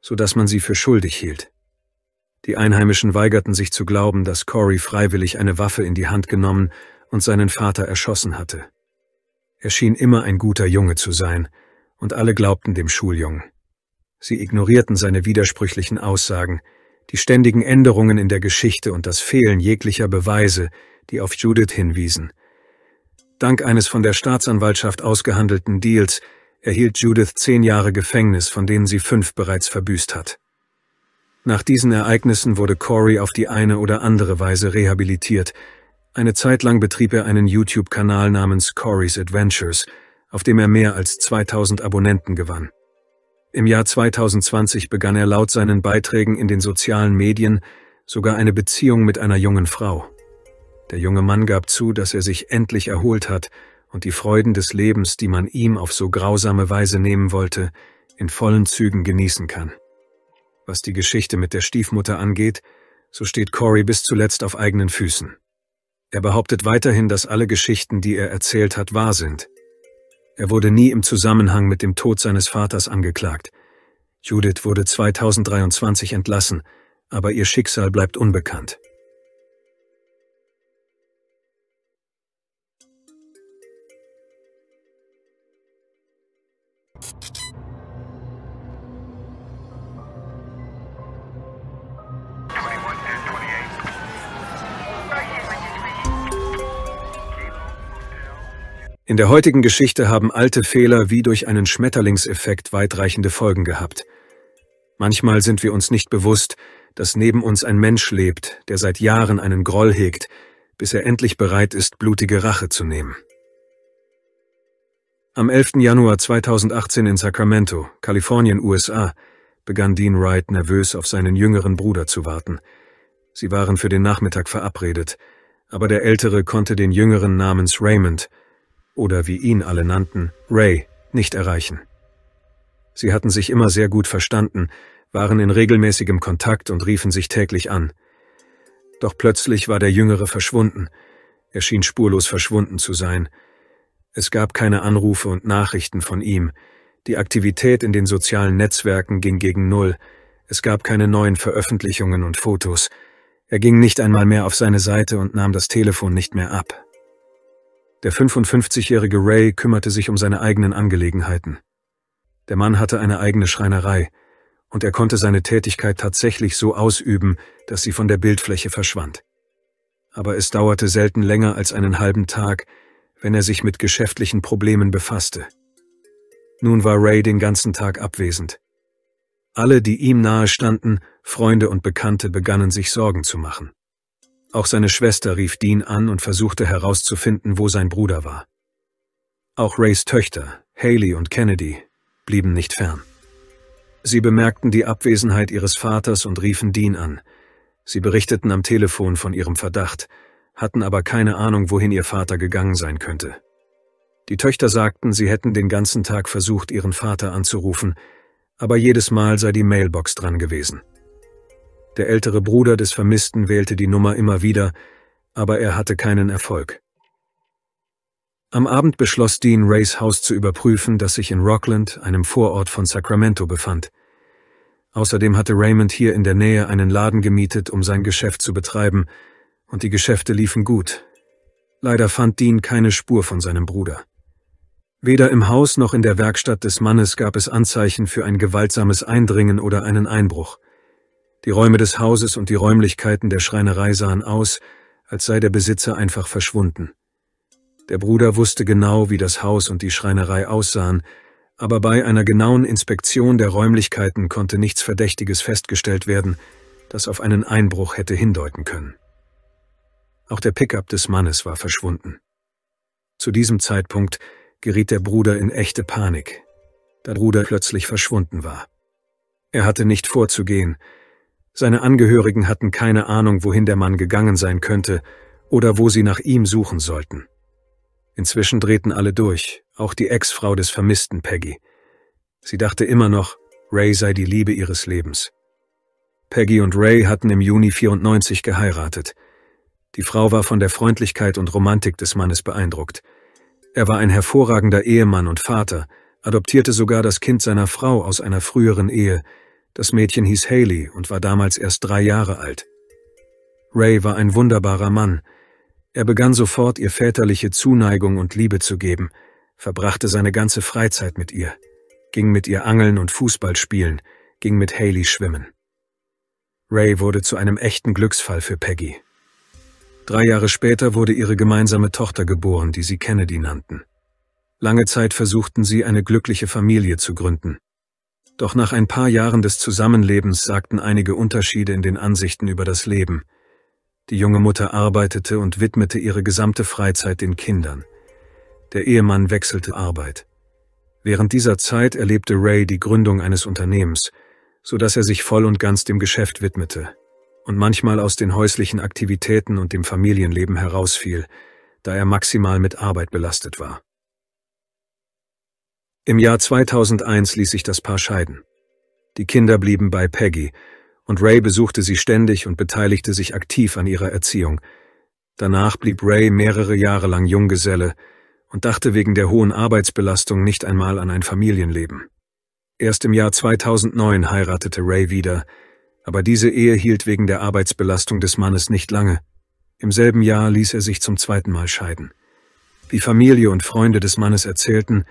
so dass man sie für schuldig hielt. Die Einheimischen weigerten sich zu glauben, dass Corey freiwillig eine Waffe in die Hand genommen und seinen Vater erschossen hatte. Er schien immer ein guter Junge zu sein, und alle glaubten dem Schuljungen. Sie ignorierten seine widersprüchlichen Aussagen, die ständigen Änderungen in der Geschichte und das Fehlen jeglicher Beweise, die auf Judith hinwiesen. Dank eines von der Staatsanwaltschaft ausgehandelten Deals erhielt Judith zehn Jahre Gefängnis, von denen sie fünf bereits verbüßt hat. Nach diesen Ereignissen wurde Corey auf die eine oder andere Weise rehabilitiert. Eine Zeit lang betrieb er einen YouTube-Kanal namens Corey's Adventures, auf dem er mehr als 2000 Abonnenten gewann. Im Jahr 2020 begann er laut seinen Beiträgen in den sozialen Medien sogar eine Beziehung mit einer jungen Frau. Der junge Mann gab zu, dass er sich endlich erholt hat und die Freuden des Lebens, die man ihm auf so grausame Weise nehmen wollte, in vollen Zügen genießen kann. Was die Geschichte mit der Stiefmutter angeht, so steht Corey bis zuletzt auf eigenen Füßen. Er behauptet weiterhin, dass alle Geschichten, die er erzählt hat, wahr sind. Er wurde nie im Zusammenhang mit dem Tod seines Vaters angeklagt. Judith wurde 2023 entlassen, aber ihr Schicksal bleibt unbekannt. In der heutigen Geschichte haben alte Fehler wie durch einen Schmetterlingseffekt weitreichende Folgen gehabt. Manchmal sind wir uns nicht bewusst, dass neben uns ein Mensch lebt, der seit Jahren einen Groll hegt, bis er endlich bereit ist, blutige Rache zu nehmen. Am 11. Januar 2018 in Sacramento, Kalifornien, USA, begann Dean Wright nervös auf seinen jüngeren Bruder zu warten. Sie waren für den Nachmittag verabredet, aber der Ältere konnte den Jüngeren namens Raymond oder wie ihn alle nannten, Ray, nicht erreichen. Sie hatten sich immer sehr gut verstanden, waren in regelmäßigem Kontakt und riefen sich täglich an. Doch plötzlich war der Jüngere verschwunden, er schien spurlos verschwunden zu sein. Es gab keine Anrufe und Nachrichten von ihm, die Aktivität in den sozialen Netzwerken ging gegen Null, es gab keine neuen Veröffentlichungen und Fotos, er ging nicht einmal mehr auf seine Seite und nahm das Telefon nicht mehr ab. Der 55-jährige Ray kümmerte sich um seine eigenen Angelegenheiten. Der Mann hatte eine eigene Schreinerei, und er konnte seine Tätigkeit tatsächlich so ausüben, dass sie von der Bildfläche verschwand. Aber es dauerte selten länger als einen halben Tag, wenn er sich mit geschäftlichen Problemen befasste. Nun war Ray den ganzen Tag abwesend. Alle, die ihm nahe standen, Freunde und Bekannte, begannen sich Sorgen zu machen. Auch seine Schwester rief Dean an und versuchte herauszufinden, wo sein Bruder war. Auch Rays Töchter, Haley und Kennedy, blieben nicht fern. Sie bemerkten die Abwesenheit ihres Vaters und riefen Dean an. Sie berichteten am Telefon von ihrem Verdacht, hatten aber keine Ahnung, wohin ihr Vater gegangen sein könnte. Die Töchter sagten, sie hätten den ganzen Tag versucht, ihren Vater anzurufen, aber jedes Mal sei die Mailbox dran gewesen. Der ältere Bruder des Vermissten wählte die Nummer immer wieder, aber er hatte keinen Erfolg. Am Abend beschloss Dean Rays Haus zu überprüfen, das sich in Rockland, einem Vorort von Sacramento, befand. Außerdem hatte Raymond hier in der Nähe einen Laden gemietet, um sein Geschäft zu betreiben, und die Geschäfte liefen gut. Leider fand Dean keine Spur von seinem Bruder. Weder im Haus noch in der Werkstatt des Mannes gab es Anzeichen für ein gewaltsames Eindringen oder einen Einbruch. Die Räume des Hauses und die Räumlichkeiten der Schreinerei sahen aus, als sei der Besitzer einfach verschwunden. Der Bruder wusste genau, wie das Haus und die Schreinerei aussahen, aber bei einer genauen Inspektion der Räumlichkeiten konnte nichts Verdächtiges festgestellt werden, das auf einen Einbruch hätte hindeuten können. Auch der Pickup des Mannes war verschwunden. Zu diesem Zeitpunkt geriet der Bruder in echte Panik, da Bruder plötzlich verschwunden war. Er hatte nicht vorzugehen, seine Angehörigen hatten keine Ahnung, wohin der Mann gegangen sein könnte oder wo sie nach ihm suchen sollten. Inzwischen drehten alle durch, auch die Ex-Frau des vermissten Peggy. Sie dachte immer noch, Ray sei die Liebe ihres Lebens. Peggy und Ray hatten im Juni 94 geheiratet. Die Frau war von der Freundlichkeit und Romantik des Mannes beeindruckt. Er war ein hervorragender Ehemann und Vater, adoptierte sogar das Kind seiner Frau aus einer früheren Ehe, das Mädchen hieß Haley und war damals erst drei Jahre alt. Ray war ein wunderbarer Mann. Er begann sofort, ihr väterliche Zuneigung und Liebe zu geben, verbrachte seine ganze Freizeit mit ihr, ging mit ihr angeln und Fußball spielen, ging mit Haley schwimmen. Ray wurde zu einem echten Glücksfall für Peggy. Drei Jahre später wurde ihre gemeinsame Tochter geboren, die sie Kennedy nannten. Lange Zeit versuchten sie, eine glückliche Familie zu gründen. Doch nach ein paar Jahren des Zusammenlebens sagten einige Unterschiede in den Ansichten über das Leben. Die junge Mutter arbeitete und widmete ihre gesamte Freizeit den Kindern. Der Ehemann wechselte Arbeit. Während dieser Zeit erlebte Ray die Gründung eines Unternehmens, so dass er sich voll und ganz dem Geschäft widmete und manchmal aus den häuslichen Aktivitäten und dem Familienleben herausfiel, da er maximal mit Arbeit belastet war. Im Jahr 2001 ließ sich das Paar scheiden. Die Kinder blieben bei Peggy, und Ray besuchte sie ständig und beteiligte sich aktiv an ihrer Erziehung. Danach blieb Ray mehrere Jahre lang Junggeselle und dachte wegen der hohen Arbeitsbelastung nicht einmal an ein Familienleben. Erst im Jahr 2009 heiratete Ray wieder, aber diese Ehe hielt wegen der Arbeitsbelastung des Mannes nicht lange. Im selben Jahr ließ er sich zum zweiten Mal scheiden. Wie Familie und Freunde des Mannes erzählten,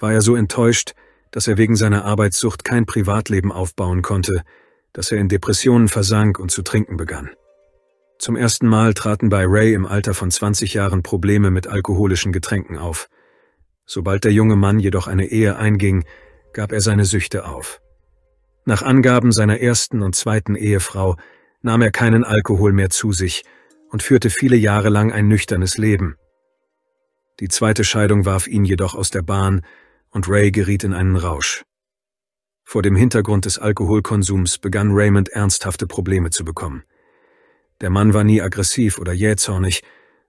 war er so enttäuscht, dass er wegen seiner Arbeitssucht kein Privatleben aufbauen konnte, dass er in Depressionen versank und zu trinken begann. Zum ersten Mal traten bei Ray im Alter von 20 Jahren Probleme mit alkoholischen Getränken auf. Sobald der junge Mann jedoch eine Ehe einging, gab er seine Süchte auf. Nach Angaben seiner ersten und zweiten Ehefrau nahm er keinen Alkohol mehr zu sich und führte viele Jahre lang ein nüchternes Leben. Die zweite Scheidung warf ihn jedoch aus der Bahn und Ray geriet in einen Rausch. Vor dem Hintergrund des Alkoholkonsums begann Raymond ernsthafte Probleme zu bekommen. Der Mann war nie aggressiv oder jähzornig,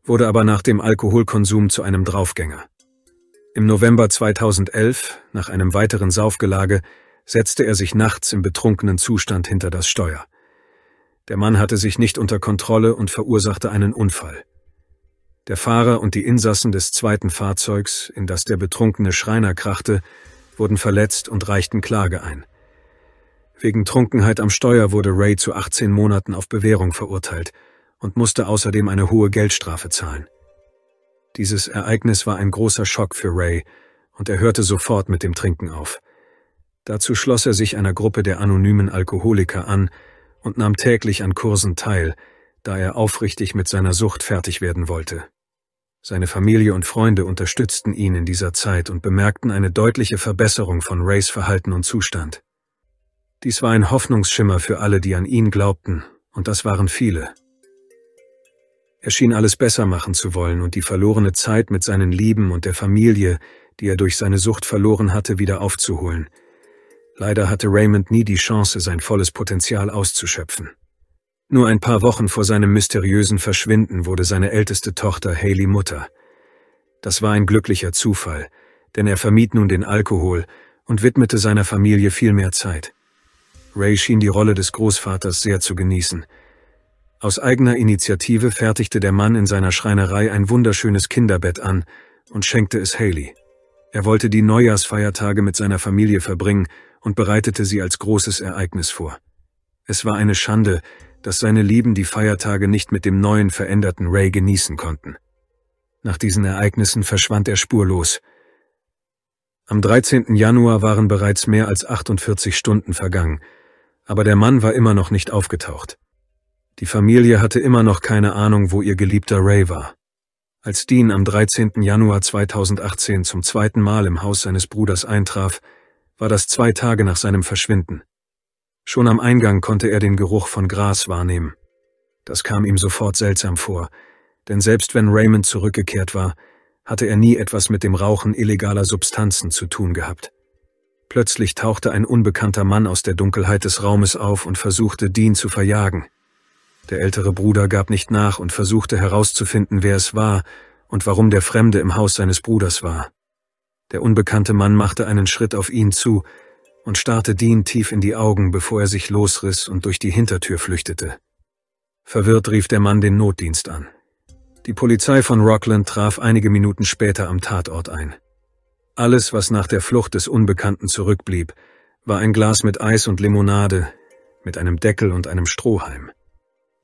wurde aber nach dem Alkoholkonsum zu einem Draufgänger. Im November 2011, nach einem weiteren Saufgelage, setzte er sich nachts im betrunkenen Zustand hinter das Steuer. Der Mann hatte sich nicht unter Kontrolle und verursachte einen Unfall. Der Fahrer und die Insassen des zweiten Fahrzeugs, in das der betrunkene Schreiner krachte, wurden verletzt und reichten Klage ein. Wegen Trunkenheit am Steuer wurde Ray zu 18 Monaten auf Bewährung verurteilt und musste außerdem eine hohe Geldstrafe zahlen. Dieses Ereignis war ein großer Schock für Ray und er hörte sofort mit dem Trinken auf. Dazu schloss er sich einer Gruppe der anonymen Alkoholiker an und nahm täglich an Kursen teil, da er aufrichtig mit seiner Sucht fertig werden wollte. Seine Familie und Freunde unterstützten ihn in dieser Zeit und bemerkten eine deutliche Verbesserung von Rays Verhalten und Zustand. Dies war ein Hoffnungsschimmer für alle, die an ihn glaubten, und das waren viele. Er schien alles besser machen zu wollen und die verlorene Zeit mit seinen Lieben und der Familie, die er durch seine Sucht verloren hatte, wieder aufzuholen. Leider hatte Raymond nie die Chance, sein volles Potenzial auszuschöpfen. Nur ein paar Wochen vor seinem mysteriösen Verschwinden wurde seine älteste Tochter Haley Mutter. Das war ein glücklicher Zufall, denn er vermied nun den Alkohol und widmete seiner Familie viel mehr Zeit. Ray schien die Rolle des Großvaters sehr zu genießen. Aus eigener Initiative fertigte der Mann in seiner Schreinerei ein wunderschönes Kinderbett an und schenkte es Haley. Er wollte die Neujahrsfeiertage mit seiner Familie verbringen und bereitete sie als großes Ereignis vor. Es war eine Schande, dass seine Lieben die Feiertage nicht mit dem neuen, veränderten Ray genießen konnten. Nach diesen Ereignissen verschwand er spurlos. Am 13. Januar waren bereits mehr als 48 Stunden vergangen, aber der Mann war immer noch nicht aufgetaucht. Die Familie hatte immer noch keine Ahnung, wo ihr geliebter Ray war. Als Dean am 13. Januar 2018 zum zweiten Mal im Haus seines Bruders eintraf, war das zwei Tage nach seinem Verschwinden. Schon am Eingang konnte er den Geruch von Gras wahrnehmen. Das kam ihm sofort seltsam vor, denn selbst wenn Raymond zurückgekehrt war, hatte er nie etwas mit dem Rauchen illegaler Substanzen zu tun gehabt. Plötzlich tauchte ein unbekannter Mann aus der Dunkelheit des Raumes auf und versuchte, Dean zu verjagen. Der ältere Bruder gab nicht nach und versuchte herauszufinden, wer es war und warum der Fremde im Haus seines Bruders war. Der unbekannte Mann machte einen Schritt auf ihn zu, und starrte Dean tief in die Augen, bevor er sich losriss und durch die Hintertür flüchtete. Verwirrt rief der Mann den Notdienst an. Die Polizei von Rockland traf einige Minuten später am Tatort ein. Alles, was nach der Flucht des Unbekannten zurückblieb, war ein Glas mit Eis und Limonade, mit einem Deckel und einem Strohhalm.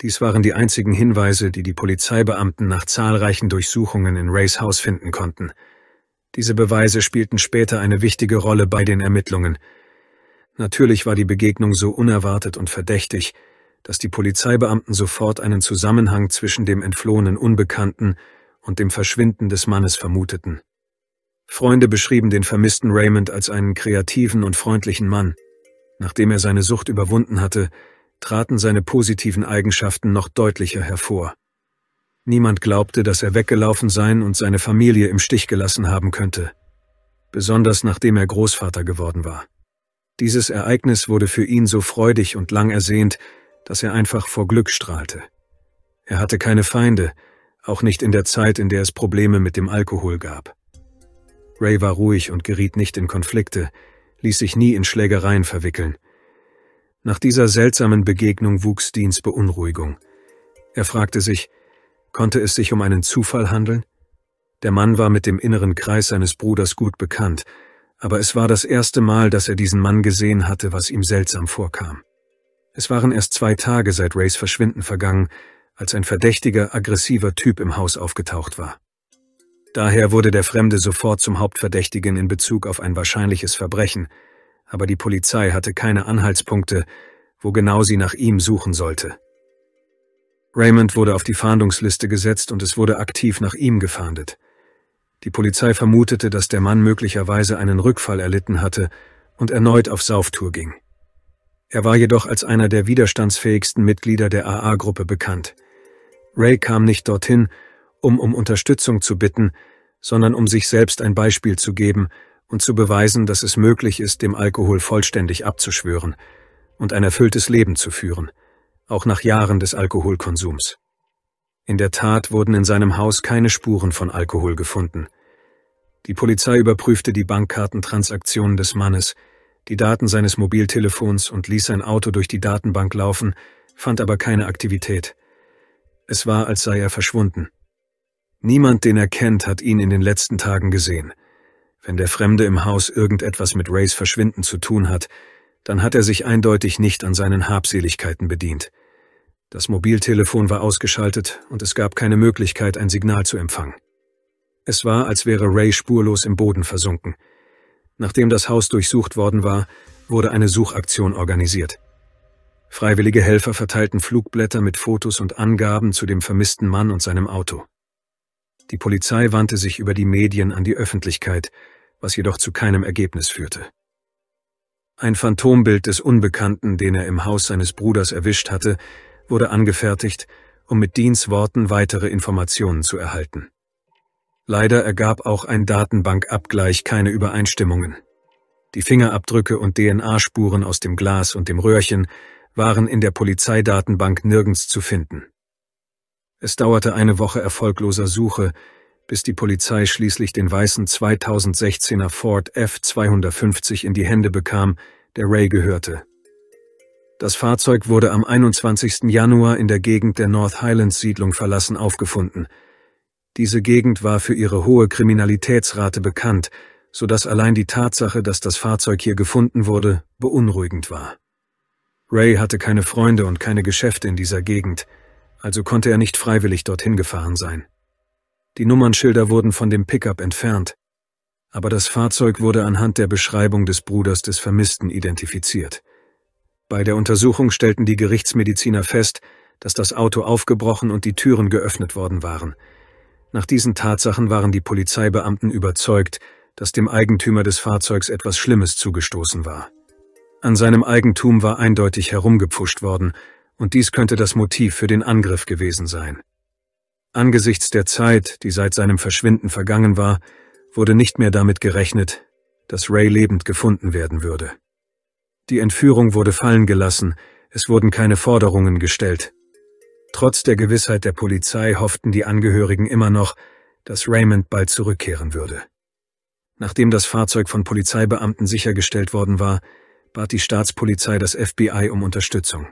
Dies waren die einzigen Hinweise, die die Polizeibeamten nach zahlreichen Durchsuchungen in Rays Haus finden konnten. Diese Beweise spielten später eine wichtige Rolle bei den Ermittlungen, Natürlich war die Begegnung so unerwartet und verdächtig, dass die Polizeibeamten sofort einen Zusammenhang zwischen dem entflohenen Unbekannten und dem Verschwinden des Mannes vermuteten. Freunde beschrieben den vermissten Raymond als einen kreativen und freundlichen Mann. Nachdem er seine Sucht überwunden hatte, traten seine positiven Eigenschaften noch deutlicher hervor. Niemand glaubte, dass er weggelaufen sein und seine Familie im Stich gelassen haben könnte, besonders nachdem er Großvater geworden war. Dieses Ereignis wurde für ihn so freudig und lang ersehnt, dass er einfach vor Glück strahlte. Er hatte keine Feinde, auch nicht in der Zeit, in der es Probleme mit dem Alkohol gab. Ray war ruhig und geriet nicht in Konflikte, ließ sich nie in Schlägereien verwickeln. Nach dieser seltsamen Begegnung wuchs Deans Beunruhigung. Er fragte sich, konnte es sich um einen Zufall handeln? Der Mann war mit dem inneren Kreis seines Bruders gut bekannt, aber es war das erste Mal, dass er diesen Mann gesehen hatte, was ihm seltsam vorkam. Es waren erst zwei Tage seit Rays Verschwinden vergangen, als ein verdächtiger, aggressiver Typ im Haus aufgetaucht war. Daher wurde der Fremde sofort zum Hauptverdächtigen in Bezug auf ein wahrscheinliches Verbrechen, aber die Polizei hatte keine Anhaltspunkte, wo genau sie nach ihm suchen sollte. Raymond wurde auf die Fahndungsliste gesetzt und es wurde aktiv nach ihm gefahndet. Die Polizei vermutete, dass der Mann möglicherweise einen Rückfall erlitten hatte und erneut auf Sauftour ging. Er war jedoch als einer der widerstandsfähigsten Mitglieder der AA-Gruppe bekannt. Ray kam nicht dorthin, um um Unterstützung zu bitten, sondern um sich selbst ein Beispiel zu geben und zu beweisen, dass es möglich ist, dem Alkohol vollständig abzuschwören und ein erfülltes Leben zu führen, auch nach Jahren des Alkoholkonsums. In der Tat wurden in seinem Haus keine Spuren von Alkohol gefunden, die Polizei überprüfte die Bankkartentransaktionen des Mannes, die Daten seines Mobiltelefons und ließ sein Auto durch die Datenbank laufen, fand aber keine Aktivität. Es war, als sei er verschwunden. Niemand, den er kennt, hat ihn in den letzten Tagen gesehen. Wenn der Fremde im Haus irgendetwas mit Rays Verschwinden zu tun hat, dann hat er sich eindeutig nicht an seinen Habseligkeiten bedient. Das Mobiltelefon war ausgeschaltet und es gab keine Möglichkeit, ein Signal zu empfangen. Es war, als wäre Ray spurlos im Boden versunken. Nachdem das Haus durchsucht worden war, wurde eine Suchaktion organisiert. Freiwillige Helfer verteilten Flugblätter mit Fotos und Angaben zu dem vermissten Mann und seinem Auto. Die Polizei wandte sich über die Medien an die Öffentlichkeit, was jedoch zu keinem Ergebnis führte. Ein Phantombild des Unbekannten, den er im Haus seines Bruders erwischt hatte, wurde angefertigt, um mit Deans Worten weitere Informationen zu erhalten. Leider ergab auch ein Datenbankabgleich keine Übereinstimmungen. Die Fingerabdrücke und DNA-Spuren aus dem Glas und dem Röhrchen waren in der Polizeidatenbank nirgends zu finden. Es dauerte eine Woche erfolgloser Suche, bis die Polizei schließlich den weißen 2016er Ford F250 in die Hände bekam, der Ray gehörte. Das Fahrzeug wurde am 21. Januar in der Gegend der North Highlands Siedlung verlassen aufgefunden – diese Gegend war für ihre hohe Kriminalitätsrate bekannt, so dass allein die Tatsache, dass das Fahrzeug hier gefunden wurde, beunruhigend war. Ray hatte keine Freunde und keine Geschäfte in dieser Gegend, also konnte er nicht freiwillig dorthin gefahren sein. Die Nummernschilder wurden von dem Pickup entfernt, aber das Fahrzeug wurde anhand der Beschreibung des Bruders des Vermissten identifiziert. Bei der Untersuchung stellten die Gerichtsmediziner fest, dass das Auto aufgebrochen und die Türen geöffnet worden waren – nach diesen Tatsachen waren die Polizeibeamten überzeugt, dass dem Eigentümer des Fahrzeugs etwas Schlimmes zugestoßen war. An seinem Eigentum war eindeutig herumgepfuscht worden, und dies könnte das Motiv für den Angriff gewesen sein. Angesichts der Zeit, die seit seinem Verschwinden vergangen war, wurde nicht mehr damit gerechnet, dass Ray lebend gefunden werden würde. Die Entführung wurde fallen gelassen, es wurden keine Forderungen gestellt, Trotz der Gewissheit der Polizei hofften die Angehörigen immer noch, dass Raymond bald zurückkehren würde. Nachdem das Fahrzeug von Polizeibeamten sichergestellt worden war, bat die Staatspolizei das FBI um Unterstützung.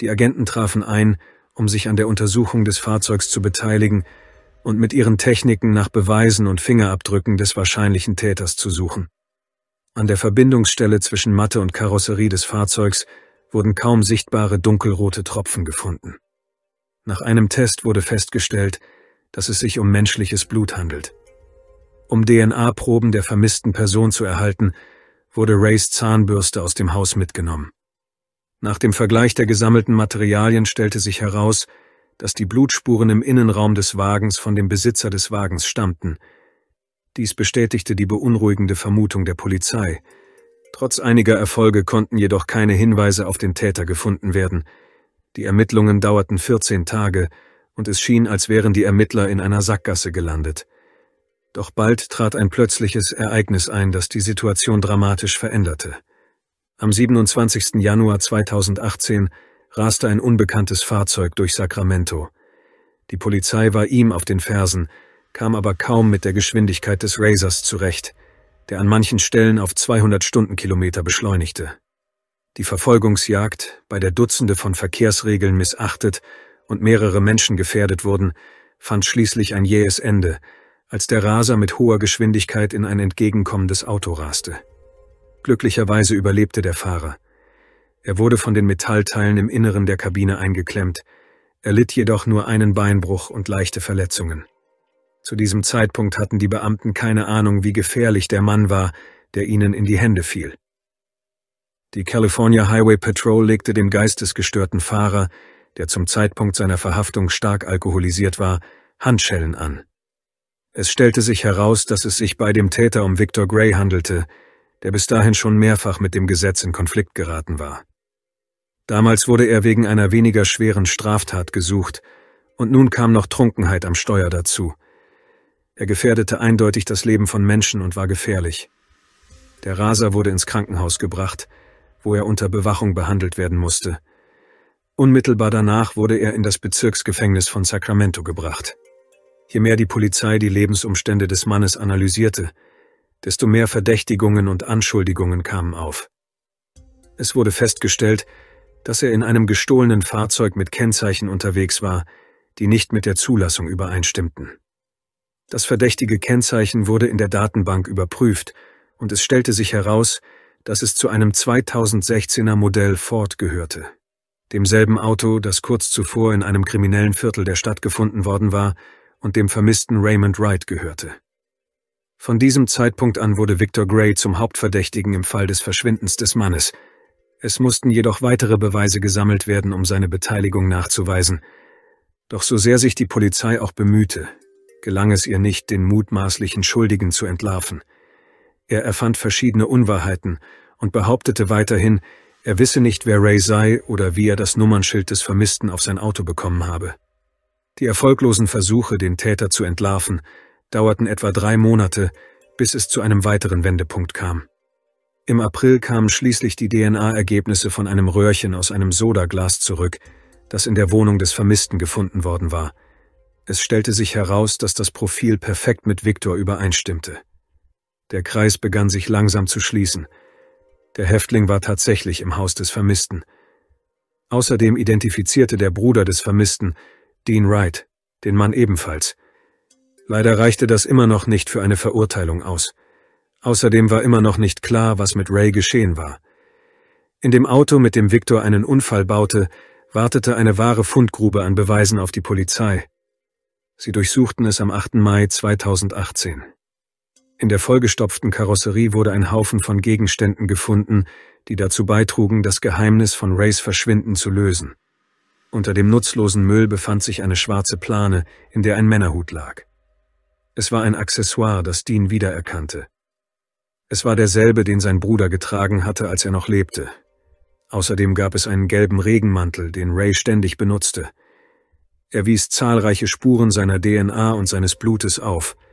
Die Agenten trafen ein, um sich an der Untersuchung des Fahrzeugs zu beteiligen und mit ihren Techniken nach Beweisen und Fingerabdrücken des wahrscheinlichen Täters zu suchen. An der Verbindungsstelle zwischen Matte und Karosserie des Fahrzeugs wurden kaum sichtbare dunkelrote Tropfen gefunden. Nach einem Test wurde festgestellt, dass es sich um menschliches Blut handelt. Um DNA-Proben der vermissten Person zu erhalten, wurde Rays Zahnbürste aus dem Haus mitgenommen. Nach dem Vergleich der gesammelten Materialien stellte sich heraus, dass die Blutspuren im Innenraum des Wagens von dem Besitzer des Wagens stammten. Dies bestätigte die beunruhigende Vermutung der Polizei. Trotz einiger Erfolge konnten jedoch keine Hinweise auf den Täter gefunden werden – die Ermittlungen dauerten 14 Tage, und es schien, als wären die Ermittler in einer Sackgasse gelandet. Doch bald trat ein plötzliches Ereignis ein, das die Situation dramatisch veränderte. Am 27. Januar 2018 raste ein unbekanntes Fahrzeug durch Sacramento. Die Polizei war ihm auf den Fersen, kam aber kaum mit der Geschwindigkeit des Razors zurecht, der an manchen Stellen auf 200 Stundenkilometer beschleunigte die Verfolgungsjagd, bei der Dutzende von Verkehrsregeln missachtet und mehrere Menschen gefährdet wurden, fand schließlich ein jähes Ende, als der Raser mit hoher Geschwindigkeit in ein entgegenkommendes Auto raste. Glücklicherweise überlebte der Fahrer. Er wurde von den Metallteilen im Inneren der Kabine eingeklemmt, erlitt jedoch nur einen Beinbruch und leichte Verletzungen. Zu diesem Zeitpunkt hatten die Beamten keine Ahnung, wie gefährlich der Mann war, der ihnen in die Hände fiel. Die California Highway Patrol legte dem geistesgestörten Fahrer, der zum Zeitpunkt seiner Verhaftung stark alkoholisiert war, Handschellen an. Es stellte sich heraus, dass es sich bei dem Täter um Victor Gray handelte, der bis dahin schon mehrfach mit dem Gesetz in Konflikt geraten war. Damals wurde er wegen einer weniger schweren Straftat gesucht, und nun kam noch Trunkenheit am Steuer dazu. Er gefährdete eindeutig das Leben von Menschen und war gefährlich. Der Raser wurde ins Krankenhaus gebracht, wo er unter Bewachung behandelt werden musste. Unmittelbar danach wurde er in das Bezirksgefängnis von Sacramento gebracht. Je mehr die Polizei die Lebensumstände des Mannes analysierte, desto mehr Verdächtigungen und Anschuldigungen kamen auf. Es wurde festgestellt, dass er in einem gestohlenen Fahrzeug mit Kennzeichen unterwegs war, die nicht mit der Zulassung übereinstimmten. Das verdächtige Kennzeichen wurde in der Datenbank überprüft und es stellte sich heraus, dass es zu einem 2016er Modell Ford gehörte, demselben Auto, das kurz zuvor in einem kriminellen Viertel der Stadt gefunden worden war und dem vermissten Raymond Wright gehörte. Von diesem Zeitpunkt an wurde Victor Gray zum Hauptverdächtigen im Fall des Verschwindens des Mannes. Es mussten jedoch weitere Beweise gesammelt werden, um seine Beteiligung nachzuweisen. Doch so sehr sich die Polizei auch bemühte, gelang es ihr nicht, den mutmaßlichen Schuldigen zu entlarven – er erfand verschiedene Unwahrheiten und behauptete weiterhin, er wisse nicht, wer Ray sei oder wie er das Nummernschild des Vermissten auf sein Auto bekommen habe. Die erfolglosen Versuche, den Täter zu entlarven, dauerten etwa drei Monate, bis es zu einem weiteren Wendepunkt kam. Im April kamen schließlich die DNA-Ergebnisse von einem Röhrchen aus einem Sodaglas zurück, das in der Wohnung des Vermissten gefunden worden war. Es stellte sich heraus, dass das Profil perfekt mit Victor übereinstimmte. Der Kreis begann sich langsam zu schließen. Der Häftling war tatsächlich im Haus des Vermissten. Außerdem identifizierte der Bruder des Vermissten, Dean Wright, den Mann ebenfalls. Leider reichte das immer noch nicht für eine Verurteilung aus. Außerdem war immer noch nicht klar, was mit Ray geschehen war. In dem Auto, mit dem Victor einen Unfall baute, wartete eine wahre Fundgrube an Beweisen auf die Polizei. Sie durchsuchten es am 8. Mai 2018. In der vollgestopften Karosserie wurde ein Haufen von Gegenständen gefunden, die dazu beitrugen, das Geheimnis von Rays Verschwinden zu lösen. Unter dem nutzlosen Müll befand sich eine schwarze Plane, in der ein Männerhut lag. Es war ein Accessoire, das Dean wiedererkannte. Es war derselbe, den sein Bruder getragen hatte, als er noch lebte. Außerdem gab es einen gelben Regenmantel, den Ray ständig benutzte. Er wies zahlreiche Spuren seiner DNA und seines Blutes auf –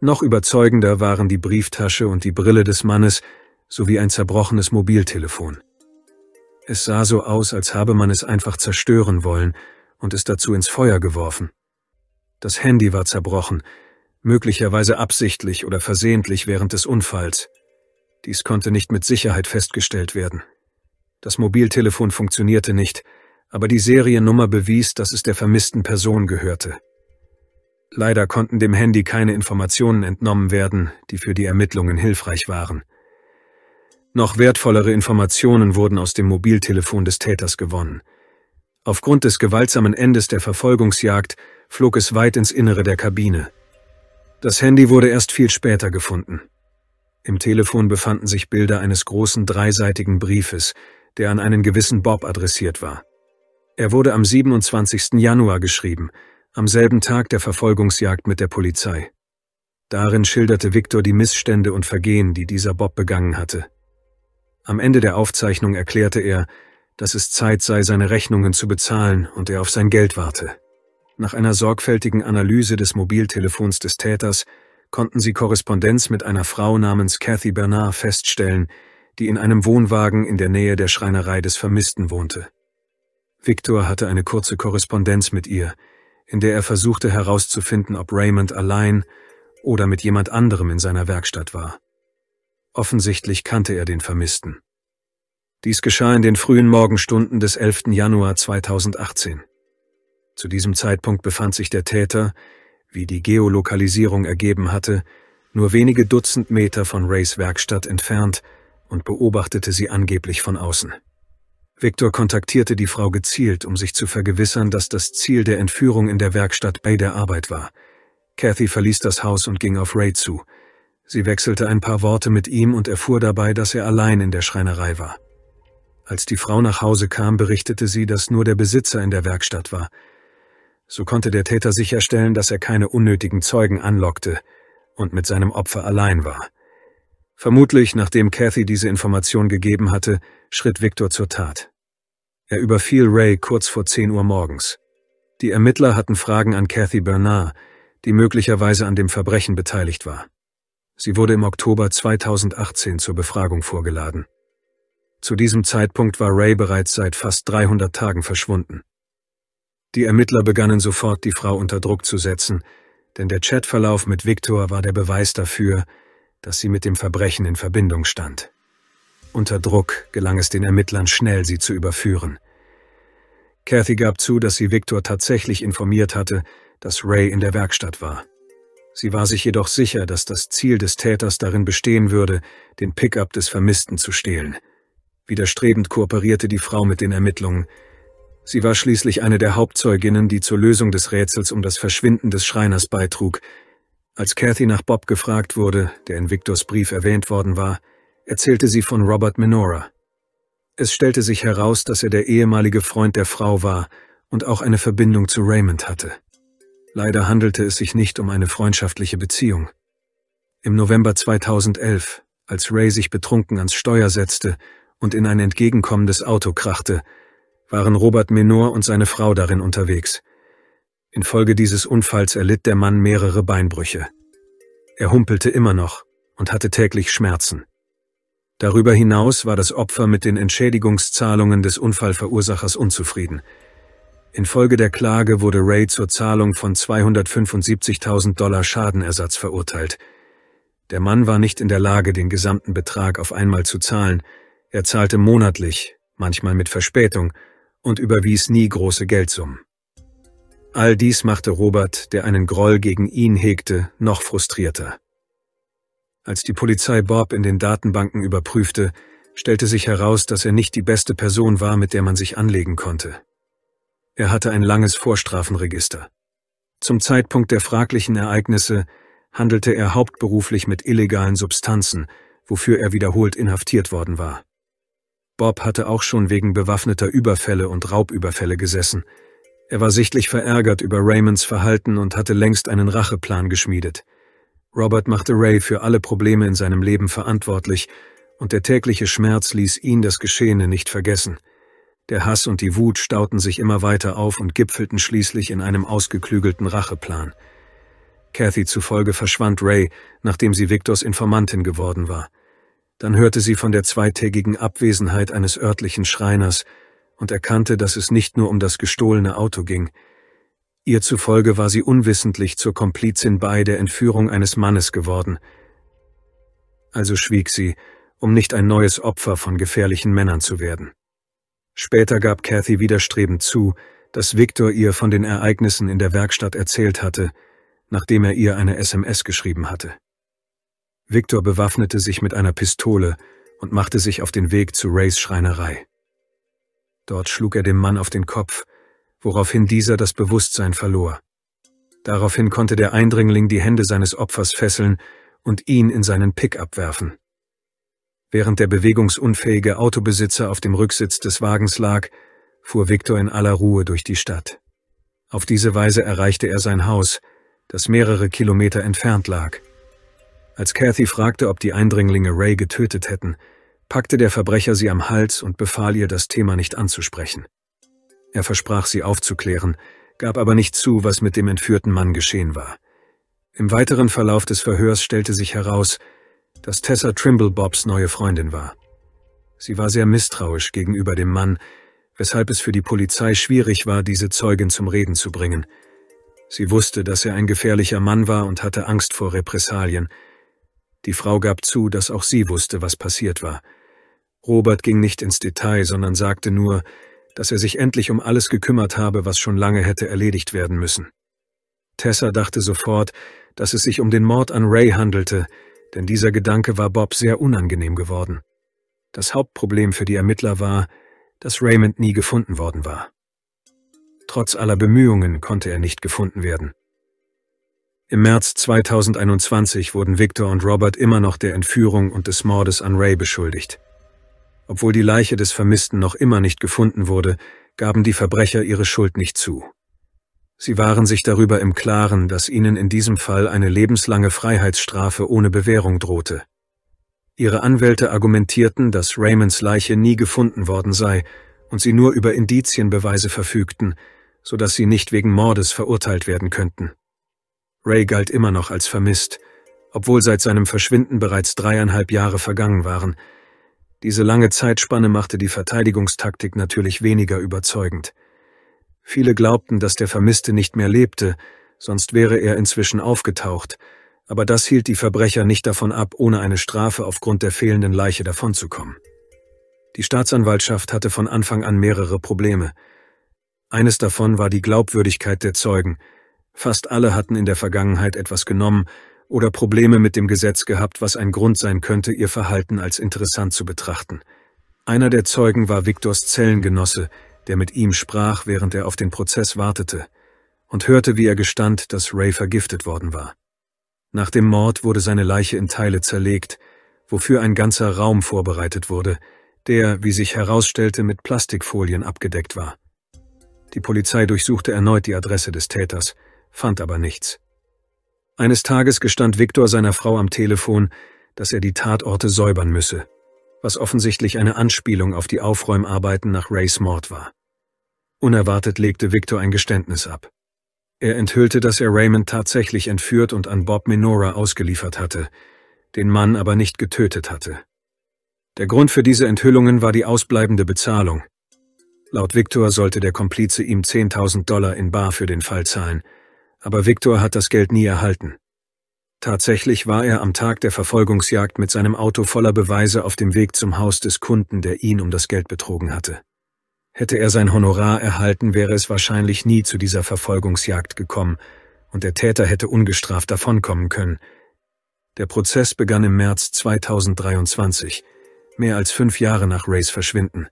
noch überzeugender waren die Brieftasche und die Brille des Mannes sowie ein zerbrochenes Mobiltelefon. Es sah so aus, als habe man es einfach zerstören wollen und es dazu ins Feuer geworfen. Das Handy war zerbrochen, möglicherweise absichtlich oder versehentlich während des Unfalls. Dies konnte nicht mit Sicherheit festgestellt werden. Das Mobiltelefon funktionierte nicht, aber die Seriennummer bewies, dass es der vermissten Person gehörte. Leider konnten dem Handy keine Informationen entnommen werden, die für die Ermittlungen hilfreich waren. Noch wertvollere Informationen wurden aus dem Mobiltelefon des Täters gewonnen. Aufgrund des gewaltsamen Endes der Verfolgungsjagd flog es weit ins Innere der Kabine. Das Handy wurde erst viel später gefunden. Im Telefon befanden sich Bilder eines großen dreiseitigen Briefes, der an einen gewissen Bob adressiert war. Er wurde am 27. Januar geschrieben, am selben Tag der Verfolgungsjagd mit der Polizei. Darin schilderte Viktor die Missstände und Vergehen, die dieser Bob begangen hatte. Am Ende der Aufzeichnung erklärte er, dass es Zeit sei, seine Rechnungen zu bezahlen und er auf sein Geld warte. Nach einer sorgfältigen Analyse des Mobiltelefons des Täters konnten sie Korrespondenz mit einer Frau namens Kathy Bernard feststellen, die in einem Wohnwagen in der Nähe der Schreinerei des Vermissten wohnte. Victor hatte eine kurze Korrespondenz mit ihr, in der er versuchte herauszufinden, ob Raymond allein oder mit jemand anderem in seiner Werkstatt war. Offensichtlich kannte er den Vermissten. Dies geschah in den frühen Morgenstunden des 11. Januar 2018. Zu diesem Zeitpunkt befand sich der Täter, wie die Geolokalisierung ergeben hatte, nur wenige Dutzend Meter von Rays Werkstatt entfernt und beobachtete sie angeblich von außen. Victor kontaktierte die Frau gezielt, um sich zu vergewissern, dass das Ziel der Entführung in der Werkstatt bei der Arbeit war. Kathy verließ das Haus und ging auf Ray zu. Sie wechselte ein paar Worte mit ihm und erfuhr dabei, dass er allein in der Schreinerei war. Als die Frau nach Hause kam, berichtete sie, dass nur der Besitzer in der Werkstatt war. So konnte der Täter sicherstellen, dass er keine unnötigen Zeugen anlockte und mit seinem Opfer allein war. Vermutlich, nachdem Kathy diese Information gegeben hatte, schritt Victor zur Tat. Er überfiel Ray kurz vor 10 Uhr morgens. Die Ermittler hatten Fragen an Kathy Bernard, die möglicherweise an dem Verbrechen beteiligt war. Sie wurde im Oktober 2018 zur Befragung vorgeladen. Zu diesem Zeitpunkt war Ray bereits seit fast 300 Tagen verschwunden. Die Ermittler begannen sofort, die Frau unter Druck zu setzen, denn der Chatverlauf mit Victor war der Beweis dafür, dass sie mit dem Verbrechen in Verbindung stand. Unter Druck gelang es den Ermittlern schnell, sie zu überführen. Kathy gab zu, dass sie Victor tatsächlich informiert hatte, dass Ray in der Werkstatt war. Sie war sich jedoch sicher, dass das Ziel des Täters darin bestehen würde, den Pickup des Vermissten zu stehlen. Widerstrebend kooperierte die Frau mit den Ermittlungen. Sie war schließlich eine der Hauptzeuginnen, die zur Lösung des Rätsels um das Verschwinden des Schreiners beitrug, als Kathy nach Bob gefragt wurde, der in Victors Brief erwähnt worden war, erzählte sie von Robert Minora. Es stellte sich heraus, dass er der ehemalige Freund der Frau war und auch eine Verbindung zu Raymond hatte. Leider handelte es sich nicht um eine freundschaftliche Beziehung. Im November 2011, als Ray sich betrunken ans Steuer setzte und in ein entgegenkommendes Auto krachte, waren Robert Menor und seine Frau darin unterwegs. Infolge dieses Unfalls erlitt der Mann mehrere Beinbrüche. Er humpelte immer noch und hatte täglich Schmerzen. Darüber hinaus war das Opfer mit den Entschädigungszahlungen des Unfallverursachers unzufrieden. Infolge der Klage wurde Ray zur Zahlung von 275.000 Dollar Schadenersatz verurteilt. Der Mann war nicht in der Lage, den gesamten Betrag auf einmal zu zahlen. Er zahlte monatlich, manchmal mit Verspätung, und überwies nie große Geldsummen. All dies machte Robert, der einen Groll gegen ihn hegte, noch frustrierter. Als die Polizei Bob in den Datenbanken überprüfte, stellte sich heraus, dass er nicht die beste Person war, mit der man sich anlegen konnte. Er hatte ein langes Vorstrafenregister. Zum Zeitpunkt der fraglichen Ereignisse handelte er hauptberuflich mit illegalen Substanzen, wofür er wiederholt inhaftiert worden war. Bob hatte auch schon wegen bewaffneter Überfälle und Raubüberfälle gesessen, er war sichtlich verärgert über Raymonds Verhalten und hatte längst einen Racheplan geschmiedet. Robert machte Ray für alle Probleme in seinem Leben verantwortlich, und der tägliche Schmerz ließ ihn das Geschehene nicht vergessen. Der Hass und die Wut stauten sich immer weiter auf und gipfelten schließlich in einem ausgeklügelten Racheplan. Kathy zufolge verschwand Ray, nachdem sie Victors Informantin geworden war. Dann hörte sie von der zweitägigen Abwesenheit eines örtlichen Schreiners, und erkannte, dass es nicht nur um das gestohlene Auto ging. Ihr zufolge war sie unwissentlich zur Komplizin bei der Entführung eines Mannes geworden. Also schwieg sie, um nicht ein neues Opfer von gefährlichen Männern zu werden. Später gab Cathy widerstrebend zu, dass Victor ihr von den Ereignissen in der Werkstatt erzählt hatte, nachdem er ihr eine SMS geschrieben hatte. Victor bewaffnete sich mit einer Pistole und machte sich auf den Weg zu Rays Schreinerei. Dort schlug er dem Mann auf den Kopf, woraufhin dieser das Bewusstsein verlor. Daraufhin konnte der Eindringling die Hände seines Opfers fesseln und ihn in seinen Pickup werfen. Während der bewegungsunfähige Autobesitzer auf dem Rücksitz des Wagens lag, fuhr Viktor in aller Ruhe durch die Stadt. Auf diese Weise erreichte er sein Haus, das mehrere Kilometer entfernt lag. Als Kathy fragte, ob die Eindringlinge Ray getötet hätten, packte der Verbrecher sie am Hals und befahl ihr, das Thema nicht anzusprechen. Er versprach, sie aufzuklären, gab aber nicht zu, was mit dem entführten Mann geschehen war. Im weiteren Verlauf des Verhörs stellte sich heraus, dass Tessa Trimble Bobs neue Freundin war. Sie war sehr misstrauisch gegenüber dem Mann, weshalb es für die Polizei schwierig war, diese Zeugin zum Reden zu bringen. Sie wusste, dass er ein gefährlicher Mann war und hatte Angst vor Repressalien. Die Frau gab zu, dass auch sie wusste, was passiert war – Robert ging nicht ins Detail, sondern sagte nur, dass er sich endlich um alles gekümmert habe, was schon lange hätte erledigt werden müssen. Tessa dachte sofort, dass es sich um den Mord an Ray handelte, denn dieser Gedanke war Bob sehr unangenehm geworden. Das Hauptproblem für die Ermittler war, dass Raymond nie gefunden worden war. Trotz aller Bemühungen konnte er nicht gefunden werden. Im März 2021 wurden Victor und Robert immer noch der Entführung und des Mordes an Ray beschuldigt. Obwohl die Leiche des Vermissten noch immer nicht gefunden wurde, gaben die Verbrecher ihre Schuld nicht zu. Sie waren sich darüber im Klaren, dass ihnen in diesem Fall eine lebenslange Freiheitsstrafe ohne Bewährung drohte. Ihre Anwälte argumentierten, dass Raymonds Leiche nie gefunden worden sei und sie nur über Indizienbeweise verfügten, so dass sie nicht wegen Mordes verurteilt werden könnten. Ray galt immer noch als vermisst, obwohl seit seinem Verschwinden bereits dreieinhalb Jahre vergangen waren – diese lange Zeitspanne machte die Verteidigungstaktik natürlich weniger überzeugend. Viele glaubten, dass der Vermisste nicht mehr lebte, sonst wäre er inzwischen aufgetaucht, aber das hielt die Verbrecher nicht davon ab, ohne eine Strafe aufgrund der fehlenden Leiche davonzukommen. Die Staatsanwaltschaft hatte von Anfang an mehrere Probleme. Eines davon war die Glaubwürdigkeit der Zeugen. Fast alle hatten in der Vergangenheit etwas genommen, oder Probleme mit dem Gesetz gehabt, was ein Grund sein könnte, ihr Verhalten als interessant zu betrachten. Einer der Zeugen war Viktors Zellengenosse, der mit ihm sprach, während er auf den Prozess wartete, und hörte, wie er gestand, dass Ray vergiftet worden war. Nach dem Mord wurde seine Leiche in Teile zerlegt, wofür ein ganzer Raum vorbereitet wurde, der, wie sich herausstellte, mit Plastikfolien abgedeckt war. Die Polizei durchsuchte erneut die Adresse des Täters, fand aber nichts. Eines Tages gestand Viktor seiner Frau am Telefon, dass er die Tatorte säubern müsse, was offensichtlich eine Anspielung auf die Aufräumarbeiten nach Rays Mord war. Unerwartet legte Victor ein Geständnis ab. Er enthüllte, dass er Raymond tatsächlich entführt und an Bob Minora ausgeliefert hatte, den Mann aber nicht getötet hatte. Der Grund für diese Enthüllungen war die ausbleibende Bezahlung. Laut Victor sollte der Komplize ihm 10.000 Dollar in Bar für den Fall zahlen – aber Viktor hat das Geld nie erhalten. Tatsächlich war er am Tag der Verfolgungsjagd mit seinem Auto voller Beweise auf dem Weg zum Haus des Kunden, der ihn um das Geld betrogen hatte. Hätte er sein Honorar erhalten, wäre es wahrscheinlich nie zu dieser Verfolgungsjagd gekommen, und der Täter hätte ungestraft davonkommen können. Der Prozess begann im März 2023, mehr als fünf Jahre nach Rays Verschwinden.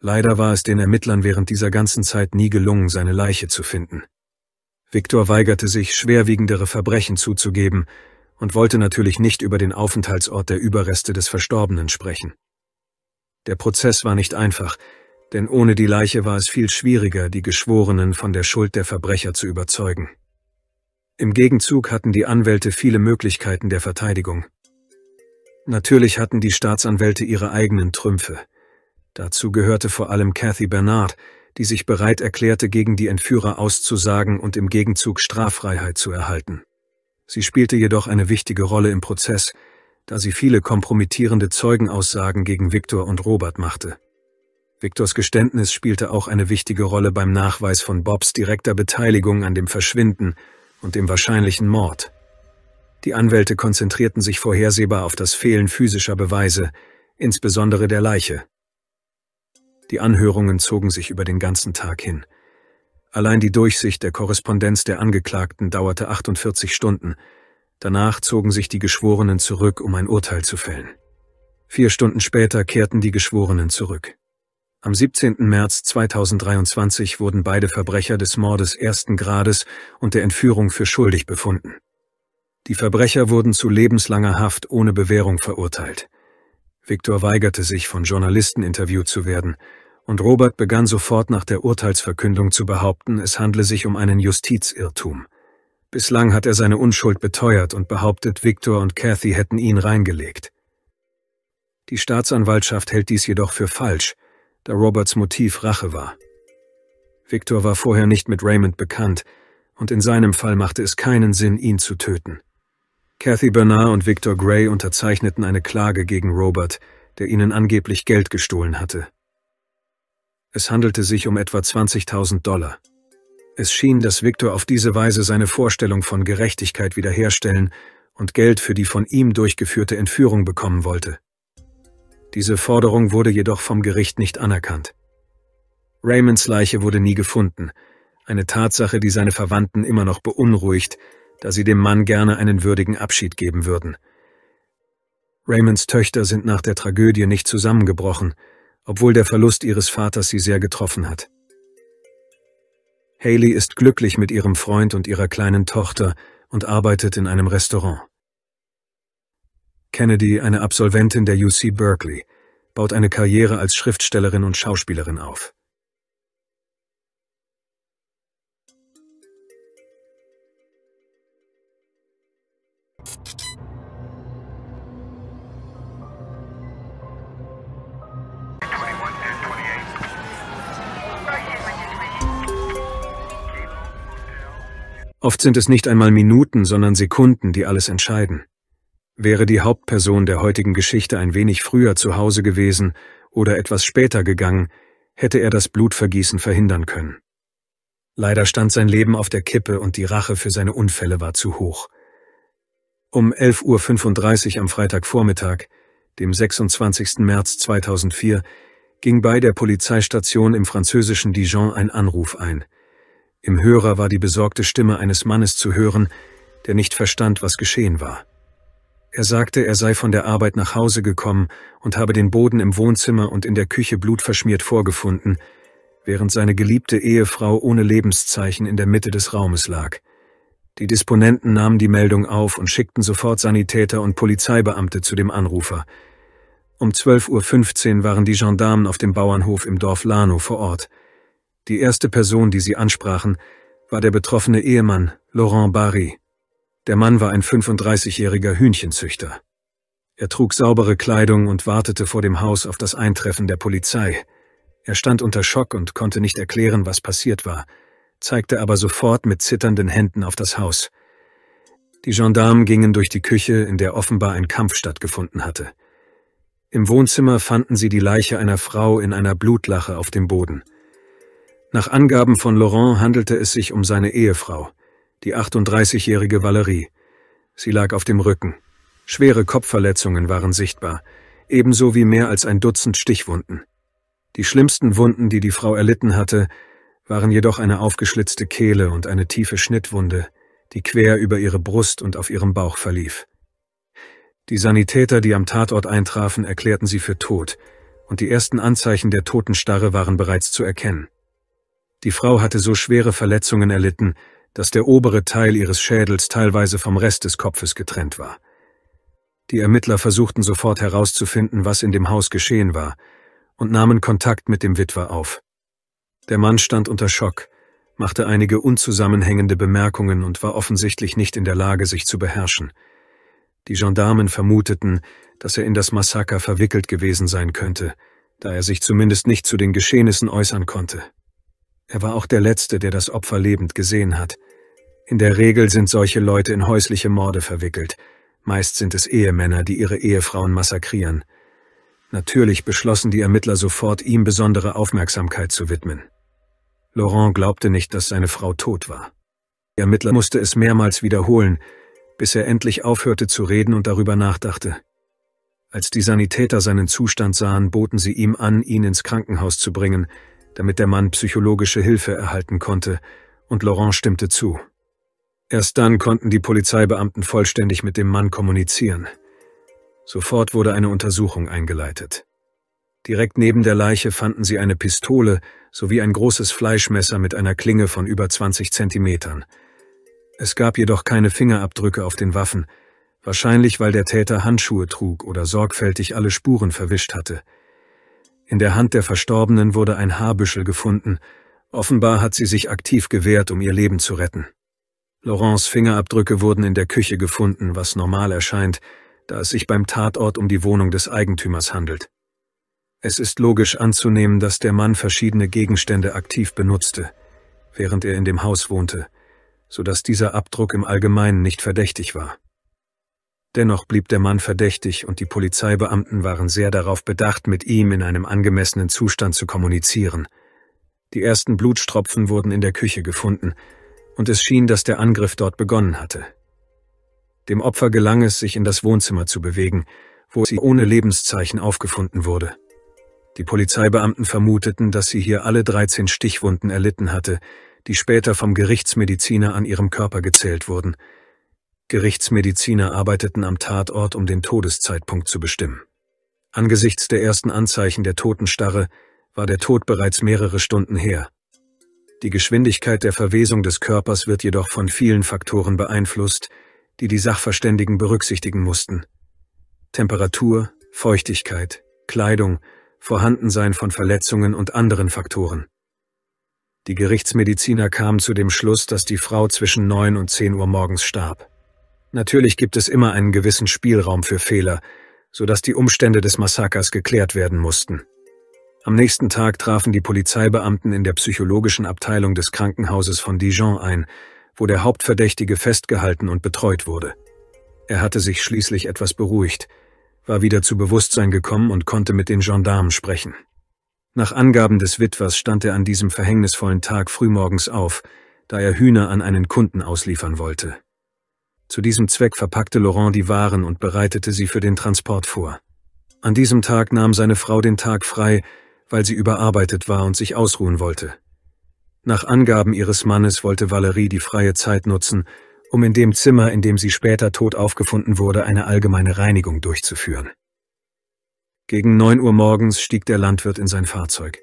Leider war es den Ermittlern während dieser ganzen Zeit nie gelungen, seine Leiche zu finden. Viktor weigerte sich, schwerwiegendere Verbrechen zuzugeben und wollte natürlich nicht über den Aufenthaltsort der Überreste des Verstorbenen sprechen. Der Prozess war nicht einfach, denn ohne die Leiche war es viel schwieriger, die Geschworenen von der Schuld der Verbrecher zu überzeugen. Im Gegenzug hatten die Anwälte viele Möglichkeiten der Verteidigung. Natürlich hatten die Staatsanwälte ihre eigenen Trümpfe. Dazu gehörte vor allem Cathy Bernard, die sich bereit erklärte, gegen die Entführer auszusagen und im Gegenzug Straffreiheit zu erhalten. Sie spielte jedoch eine wichtige Rolle im Prozess, da sie viele kompromittierende Zeugenaussagen gegen Viktor und Robert machte. Viktors Geständnis spielte auch eine wichtige Rolle beim Nachweis von Bobs direkter Beteiligung an dem Verschwinden und dem wahrscheinlichen Mord. Die Anwälte konzentrierten sich vorhersehbar auf das Fehlen physischer Beweise, insbesondere der Leiche. Die Anhörungen zogen sich über den ganzen Tag hin. Allein die Durchsicht der Korrespondenz der Angeklagten dauerte 48 Stunden. Danach zogen sich die Geschworenen zurück, um ein Urteil zu fällen. Vier Stunden später kehrten die Geschworenen zurück. Am 17. März 2023 wurden beide Verbrecher des Mordes ersten Grades und der Entführung für schuldig befunden. Die Verbrecher wurden zu lebenslanger Haft ohne Bewährung verurteilt. Viktor weigerte sich, von Journalisten interviewt zu werden, und Robert begann sofort nach der Urteilsverkündung zu behaupten, es handle sich um einen Justizirrtum. Bislang hat er seine Unschuld beteuert und behauptet, Viktor und Kathy hätten ihn reingelegt. Die Staatsanwaltschaft hält dies jedoch für falsch, da Roberts Motiv Rache war. Victor war vorher nicht mit Raymond bekannt, und in seinem Fall machte es keinen Sinn, ihn zu töten. Kathy Bernard und Victor Gray unterzeichneten eine Klage gegen Robert, der ihnen angeblich Geld gestohlen hatte. Es handelte sich um etwa 20.000 Dollar. Es schien, dass Victor auf diese Weise seine Vorstellung von Gerechtigkeit wiederherstellen und Geld für die von ihm durchgeführte Entführung bekommen wollte. Diese Forderung wurde jedoch vom Gericht nicht anerkannt. Raymonds Leiche wurde nie gefunden, eine Tatsache, die seine Verwandten immer noch beunruhigt, da sie dem Mann gerne einen würdigen Abschied geben würden. Raymonds Töchter sind nach der Tragödie nicht zusammengebrochen, obwohl der Verlust ihres Vaters sie sehr getroffen hat. Haley ist glücklich mit ihrem Freund und ihrer kleinen Tochter und arbeitet in einem Restaurant. Kennedy, eine Absolventin der UC Berkeley, baut eine Karriere als Schriftstellerin und Schauspielerin auf. Oft sind es nicht einmal Minuten, sondern Sekunden, die alles entscheiden. Wäre die Hauptperson der heutigen Geschichte ein wenig früher zu Hause gewesen oder etwas später gegangen, hätte er das Blutvergießen verhindern können. Leider stand sein Leben auf der Kippe und die Rache für seine Unfälle war zu hoch. Um 11.35 Uhr am Freitagvormittag, dem 26. März 2004, ging bei der Polizeistation im französischen Dijon ein Anruf ein. Im Hörer war die besorgte Stimme eines Mannes zu hören, der nicht verstand, was geschehen war. Er sagte, er sei von der Arbeit nach Hause gekommen und habe den Boden im Wohnzimmer und in der Küche blutverschmiert vorgefunden, während seine geliebte Ehefrau ohne Lebenszeichen in der Mitte des Raumes lag. Die Disponenten nahmen die Meldung auf und schickten sofort Sanitäter und Polizeibeamte zu dem Anrufer. Um 12.15 Uhr waren die Gendarmen auf dem Bauernhof im Dorf Lano vor Ort. Die erste Person, die sie ansprachen, war der betroffene Ehemann, Laurent Barry. Der Mann war ein 35-jähriger Hühnchenzüchter. Er trug saubere Kleidung und wartete vor dem Haus auf das Eintreffen der Polizei. Er stand unter Schock und konnte nicht erklären, was passiert war – zeigte aber sofort mit zitternden Händen auf das Haus. Die Gendarmen gingen durch die Küche, in der offenbar ein Kampf stattgefunden hatte. Im Wohnzimmer fanden sie die Leiche einer Frau in einer Blutlache auf dem Boden. Nach Angaben von Laurent handelte es sich um seine Ehefrau, die 38-jährige Valerie. Sie lag auf dem Rücken. Schwere Kopfverletzungen waren sichtbar, ebenso wie mehr als ein Dutzend Stichwunden. Die schlimmsten Wunden, die die Frau erlitten hatte, waren jedoch eine aufgeschlitzte Kehle und eine tiefe Schnittwunde, die quer über ihre Brust und auf ihrem Bauch verlief. Die Sanitäter, die am Tatort eintrafen, erklärten sie für tot, und die ersten Anzeichen der Totenstarre waren bereits zu erkennen. Die Frau hatte so schwere Verletzungen erlitten, dass der obere Teil ihres Schädels teilweise vom Rest des Kopfes getrennt war. Die Ermittler versuchten sofort herauszufinden, was in dem Haus geschehen war, und nahmen Kontakt mit dem Witwer auf. Der Mann stand unter Schock, machte einige unzusammenhängende Bemerkungen und war offensichtlich nicht in der Lage, sich zu beherrschen. Die Gendarmen vermuteten, dass er in das Massaker verwickelt gewesen sein könnte, da er sich zumindest nicht zu den Geschehnissen äußern konnte. Er war auch der Letzte, der das Opfer lebend gesehen hat. In der Regel sind solche Leute in häusliche Morde verwickelt. Meist sind es Ehemänner, die ihre Ehefrauen massakrieren. Natürlich beschlossen die Ermittler sofort, ihm besondere Aufmerksamkeit zu widmen. Laurent glaubte nicht, dass seine Frau tot war. Der Ermittler musste es mehrmals wiederholen, bis er endlich aufhörte zu reden und darüber nachdachte. Als die Sanitäter seinen Zustand sahen, boten sie ihm an, ihn ins Krankenhaus zu bringen, damit der Mann psychologische Hilfe erhalten konnte, und Laurent stimmte zu. Erst dann konnten die Polizeibeamten vollständig mit dem Mann kommunizieren. Sofort wurde eine Untersuchung eingeleitet. Direkt neben der Leiche fanden sie eine Pistole sowie ein großes Fleischmesser mit einer Klinge von über 20 Zentimetern. Es gab jedoch keine Fingerabdrücke auf den Waffen, wahrscheinlich weil der Täter Handschuhe trug oder sorgfältig alle Spuren verwischt hatte. In der Hand der Verstorbenen wurde ein Haarbüschel gefunden, offenbar hat sie sich aktiv gewehrt, um ihr Leben zu retten. Laurents Fingerabdrücke wurden in der Küche gefunden, was normal erscheint, da es sich beim Tatort um die Wohnung des Eigentümers handelt. Es ist logisch anzunehmen, dass der Mann verschiedene Gegenstände aktiv benutzte, während er in dem Haus wohnte, so dass dieser Abdruck im Allgemeinen nicht verdächtig war. Dennoch blieb der Mann verdächtig und die Polizeibeamten waren sehr darauf bedacht, mit ihm in einem angemessenen Zustand zu kommunizieren. Die ersten Blutstropfen wurden in der Küche gefunden, und es schien, dass der Angriff dort begonnen hatte. Dem Opfer gelang es, sich in das Wohnzimmer zu bewegen, wo sie ohne Lebenszeichen aufgefunden wurde. Die Polizeibeamten vermuteten, dass sie hier alle 13 Stichwunden erlitten hatte, die später vom Gerichtsmediziner an ihrem Körper gezählt wurden. Gerichtsmediziner arbeiteten am Tatort, um den Todeszeitpunkt zu bestimmen. Angesichts der ersten Anzeichen der Totenstarre war der Tod bereits mehrere Stunden her. Die Geschwindigkeit der Verwesung des Körpers wird jedoch von vielen Faktoren beeinflusst, die die Sachverständigen berücksichtigen mussten. Temperatur, Feuchtigkeit, Kleidung, Vorhandensein von Verletzungen und anderen Faktoren. Die Gerichtsmediziner kamen zu dem Schluss, dass die Frau zwischen 9 und 10 Uhr morgens starb. Natürlich gibt es immer einen gewissen Spielraum für Fehler, sodass die Umstände des Massakers geklärt werden mussten. Am nächsten Tag trafen die Polizeibeamten in der psychologischen Abteilung des Krankenhauses von Dijon ein, wo der Hauptverdächtige festgehalten und betreut wurde. Er hatte sich schließlich etwas beruhigt – war wieder zu Bewusstsein gekommen und konnte mit den Gendarmen sprechen. Nach Angaben des Witwers stand er an diesem verhängnisvollen Tag frühmorgens auf, da er Hühner an einen Kunden ausliefern wollte. Zu diesem Zweck verpackte Laurent die Waren und bereitete sie für den Transport vor. An diesem Tag nahm seine Frau den Tag frei, weil sie überarbeitet war und sich ausruhen wollte. Nach Angaben ihres Mannes wollte Valerie die freie Zeit nutzen, um in dem Zimmer, in dem sie später tot aufgefunden wurde, eine allgemeine Reinigung durchzuführen. Gegen neun Uhr morgens stieg der Landwirt in sein Fahrzeug.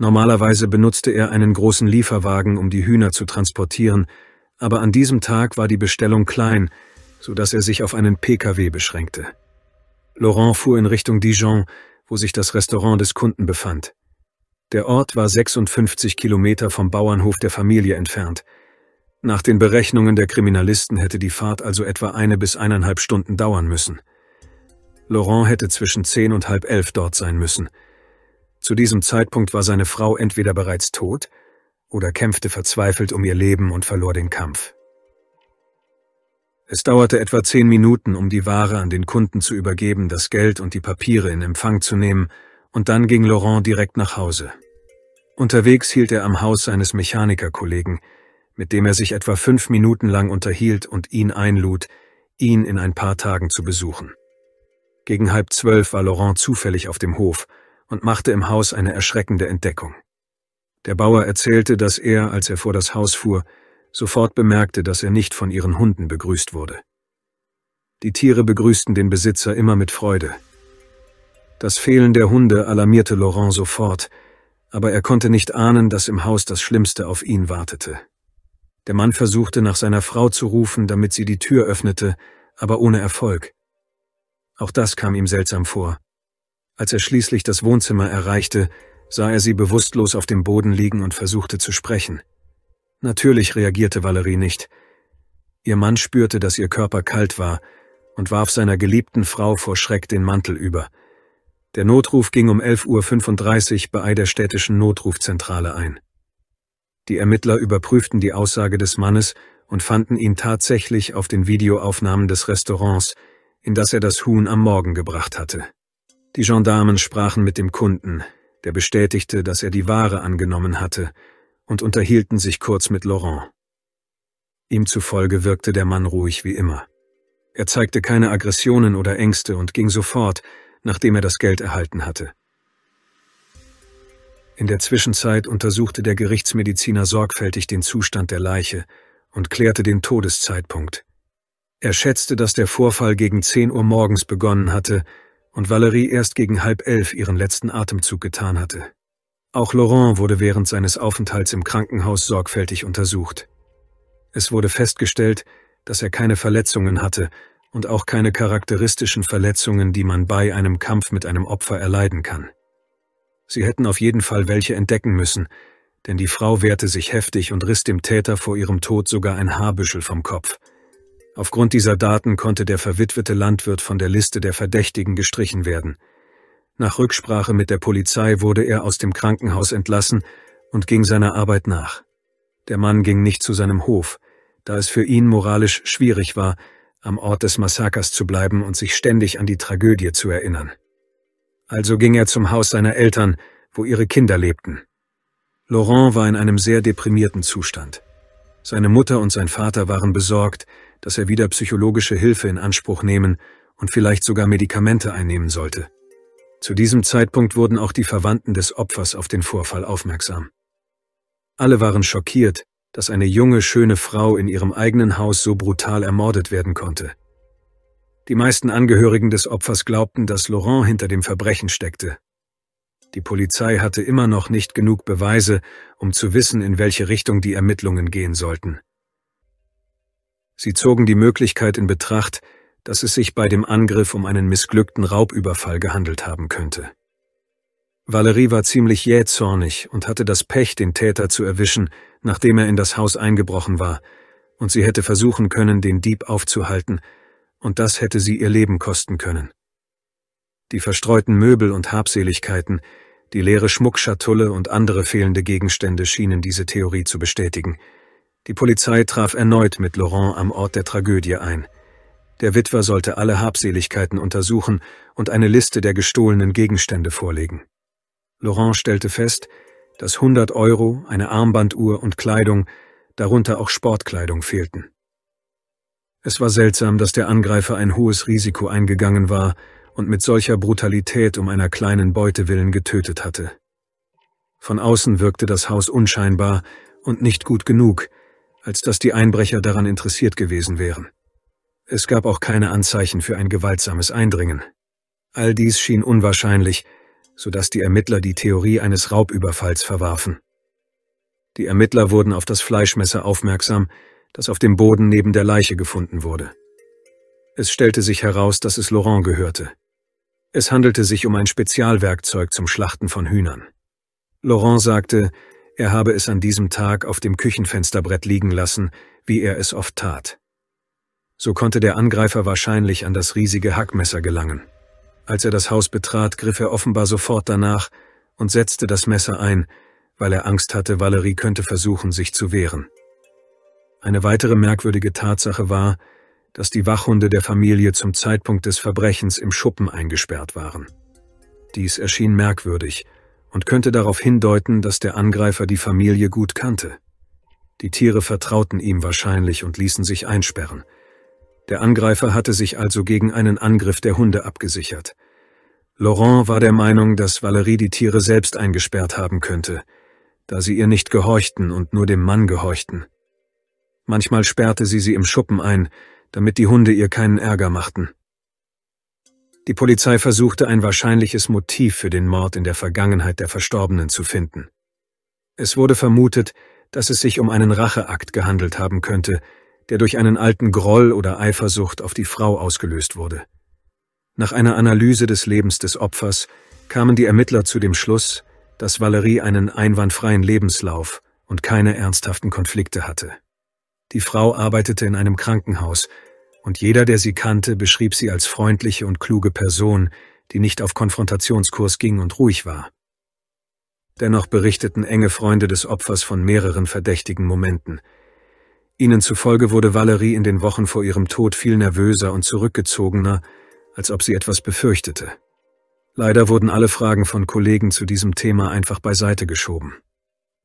Normalerweise benutzte er einen großen Lieferwagen, um die Hühner zu transportieren, aber an diesem Tag war die Bestellung klein, so dass er sich auf einen Pkw beschränkte. Laurent fuhr in Richtung Dijon, wo sich das Restaurant des Kunden befand. Der Ort war 56 Kilometer vom Bauernhof der Familie entfernt – nach den Berechnungen der Kriminalisten hätte die Fahrt also etwa eine bis eineinhalb Stunden dauern müssen. Laurent hätte zwischen zehn und halb elf dort sein müssen. Zu diesem Zeitpunkt war seine Frau entweder bereits tot oder kämpfte verzweifelt um ihr Leben und verlor den Kampf. Es dauerte etwa zehn Minuten, um die Ware an den Kunden zu übergeben, das Geld und die Papiere in Empfang zu nehmen, und dann ging Laurent direkt nach Hause. Unterwegs hielt er am Haus seines Mechanikerkollegen, mit dem er sich etwa fünf Minuten lang unterhielt und ihn einlud, ihn in ein paar Tagen zu besuchen. Gegen halb zwölf war Laurent zufällig auf dem Hof und machte im Haus eine erschreckende Entdeckung. Der Bauer erzählte, dass er, als er vor das Haus fuhr, sofort bemerkte, dass er nicht von ihren Hunden begrüßt wurde. Die Tiere begrüßten den Besitzer immer mit Freude. Das Fehlen der Hunde alarmierte Laurent sofort, aber er konnte nicht ahnen, dass im Haus das Schlimmste auf ihn wartete. Der Mann versuchte nach seiner Frau zu rufen, damit sie die Tür öffnete, aber ohne Erfolg. Auch das kam ihm seltsam vor. Als er schließlich das Wohnzimmer erreichte, sah er sie bewusstlos auf dem Boden liegen und versuchte zu sprechen. Natürlich reagierte Valerie nicht. Ihr Mann spürte, dass ihr Körper kalt war und warf seiner geliebten Frau vor Schreck den Mantel über. Der Notruf ging um 11.35 Uhr bei der städtischen Notrufzentrale ein. Die Ermittler überprüften die Aussage des Mannes und fanden ihn tatsächlich auf den Videoaufnahmen des Restaurants, in das er das Huhn am Morgen gebracht hatte. Die Gendarmen sprachen mit dem Kunden, der bestätigte, dass er die Ware angenommen hatte, und unterhielten sich kurz mit Laurent. Ihm zufolge wirkte der Mann ruhig wie immer. Er zeigte keine Aggressionen oder Ängste und ging sofort, nachdem er das Geld erhalten hatte. In der Zwischenzeit untersuchte der Gerichtsmediziner sorgfältig den Zustand der Leiche und klärte den Todeszeitpunkt. Er schätzte, dass der Vorfall gegen 10 Uhr morgens begonnen hatte und Valerie erst gegen halb elf ihren letzten Atemzug getan hatte. Auch Laurent wurde während seines Aufenthalts im Krankenhaus sorgfältig untersucht. Es wurde festgestellt, dass er keine Verletzungen hatte und auch keine charakteristischen Verletzungen, die man bei einem Kampf mit einem Opfer erleiden kann. Sie hätten auf jeden Fall welche entdecken müssen, denn die Frau wehrte sich heftig und riss dem Täter vor ihrem Tod sogar ein Haarbüschel vom Kopf. Aufgrund dieser Daten konnte der verwitwete Landwirt von der Liste der Verdächtigen gestrichen werden. Nach Rücksprache mit der Polizei wurde er aus dem Krankenhaus entlassen und ging seiner Arbeit nach. Der Mann ging nicht zu seinem Hof, da es für ihn moralisch schwierig war, am Ort des Massakers zu bleiben und sich ständig an die Tragödie zu erinnern. Also ging er zum Haus seiner Eltern, wo ihre Kinder lebten. Laurent war in einem sehr deprimierten Zustand. Seine Mutter und sein Vater waren besorgt, dass er wieder psychologische Hilfe in Anspruch nehmen und vielleicht sogar Medikamente einnehmen sollte. Zu diesem Zeitpunkt wurden auch die Verwandten des Opfers auf den Vorfall aufmerksam. Alle waren schockiert, dass eine junge, schöne Frau in ihrem eigenen Haus so brutal ermordet werden konnte. Die meisten Angehörigen des Opfers glaubten, dass Laurent hinter dem Verbrechen steckte. Die Polizei hatte immer noch nicht genug Beweise, um zu wissen, in welche Richtung die Ermittlungen gehen sollten. Sie zogen die Möglichkeit in Betracht, dass es sich bei dem Angriff um einen missglückten Raubüberfall gehandelt haben könnte. Valerie war ziemlich jähzornig und hatte das Pech, den Täter zu erwischen, nachdem er in das Haus eingebrochen war, und sie hätte versuchen können, den Dieb aufzuhalten, und das hätte sie ihr Leben kosten können. Die verstreuten Möbel und Habseligkeiten, die leere Schmuckschatulle und andere fehlende Gegenstände schienen diese Theorie zu bestätigen. Die Polizei traf erneut mit Laurent am Ort der Tragödie ein. Der Witwer sollte alle Habseligkeiten untersuchen und eine Liste der gestohlenen Gegenstände vorlegen. Laurent stellte fest, dass 100 Euro, eine Armbanduhr und Kleidung, darunter auch Sportkleidung fehlten. Es war seltsam, dass der Angreifer ein hohes Risiko eingegangen war und mit solcher Brutalität um einer kleinen Beute willen getötet hatte. Von außen wirkte das Haus unscheinbar und nicht gut genug, als dass die Einbrecher daran interessiert gewesen wären. Es gab auch keine Anzeichen für ein gewaltsames Eindringen. All dies schien unwahrscheinlich, so dass die Ermittler die Theorie eines Raubüberfalls verwarfen. Die Ermittler wurden auf das Fleischmesser aufmerksam, das auf dem Boden neben der Leiche gefunden wurde. Es stellte sich heraus, dass es Laurent gehörte. Es handelte sich um ein Spezialwerkzeug zum Schlachten von Hühnern. Laurent sagte, er habe es an diesem Tag auf dem Küchenfensterbrett liegen lassen, wie er es oft tat. So konnte der Angreifer wahrscheinlich an das riesige Hackmesser gelangen. Als er das Haus betrat, griff er offenbar sofort danach und setzte das Messer ein, weil er Angst hatte, Valerie könnte versuchen, sich zu wehren. Eine weitere merkwürdige Tatsache war, dass die Wachhunde der Familie zum Zeitpunkt des Verbrechens im Schuppen eingesperrt waren. Dies erschien merkwürdig und könnte darauf hindeuten, dass der Angreifer die Familie gut kannte. Die Tiere vertrauten ihm wahrscheinlich und ließen sich einsperren. Der Angreifer hatte sich also gegen einen Angriff der Hunde abgesichert. Laurent war der Meinung, dass Valerie die Tiere selbst eingesperrt haben könnte, da sie ihr nicht gehorchten und nur dem Mann gehorchten. Manchmal sperrte sie sie im Schuppen ein, damit die Hunde ihr keinen Ärger machten. Die Polizei versuchte ein wahrscheinliches Motiv für den Mord in der Vergangenheit der Verstorbenen zu finden. Es wurde vermutet, dass es sich um einen Racheakt gehandelt haben könnte, der durch einen alten Groll oder Eifersucht auf die Frau ausgelöst wurde. Nach einer Analyse des Lebens des Opfers kamen die Ermittler zu dem Schluss, dass Valerie einen einwandfreien Lebenslauf und keine ernsthaften Konflikte hatte. Die Frau arbeitete in einem Krankenhaus, und jeder, der sie kannte, beschrieb sie als freundliche und kluge Person, die nicht auf Konfrontationskurs ging und ruhig war. Dennoch berichteten enge Freunde des Opfers von mehreren verdächtigen Momenten. Ihnen zufolge wurde Valerie in den Wochen vor ihrem Tod viel nervöser und zurückgezogener, als ob sie etwas befürchtete. Leider wurden alle Fragen von Kollegen zu diesem Thema einfach beiseite geschoben.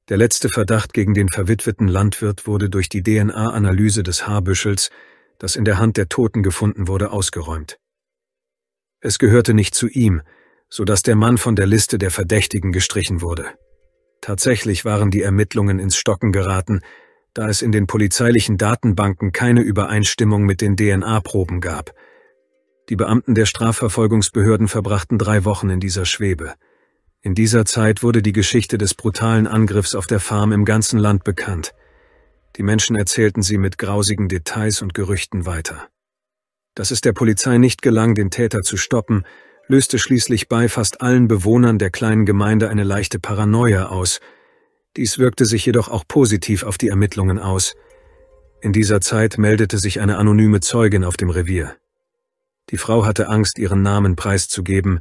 Der letzte Verdacht gegen den verwitweten Landwirt wurde durch die DNA-Analyse des Haarbüschels, das in der Hand der Toten gefunden wurde, ausgeräumt. Es gehörte nicht zu ihm, so dass der Mann von der Liste der Verdächtigen gestrichen wurde. Tatsächlich waren die Ermittlungen ins Stocken geraten, da es in den polizeilichen Datenbanken keine Übereinstimmung mit den DNA-Proben gab. Die Beamten der Strafverfolgungsbehörden verbrachten drei Wochen in dieser Schwebe – in dieser Zeit wurde die Geschichte des brutalen Angriffs auf der Farm im ganzen Land bekannt. Die Menschen erzählten sie mit grausigen Details und Gerüchten weiter. Dass es der Polizei nicht gelang, den Täter zu stoppen, löste schließlich bei fast allen Bewohnern der kleinen Gemeinde eine leichte Paranoia aus. Dies wirkte sich jedoch auch positiv auf die Ermittlungen aus. In dieser Zeit meldete sich eine anonyme Zeugin auf dem Revier. Die Frau hatte Angst, ihren Namen preiszugeben,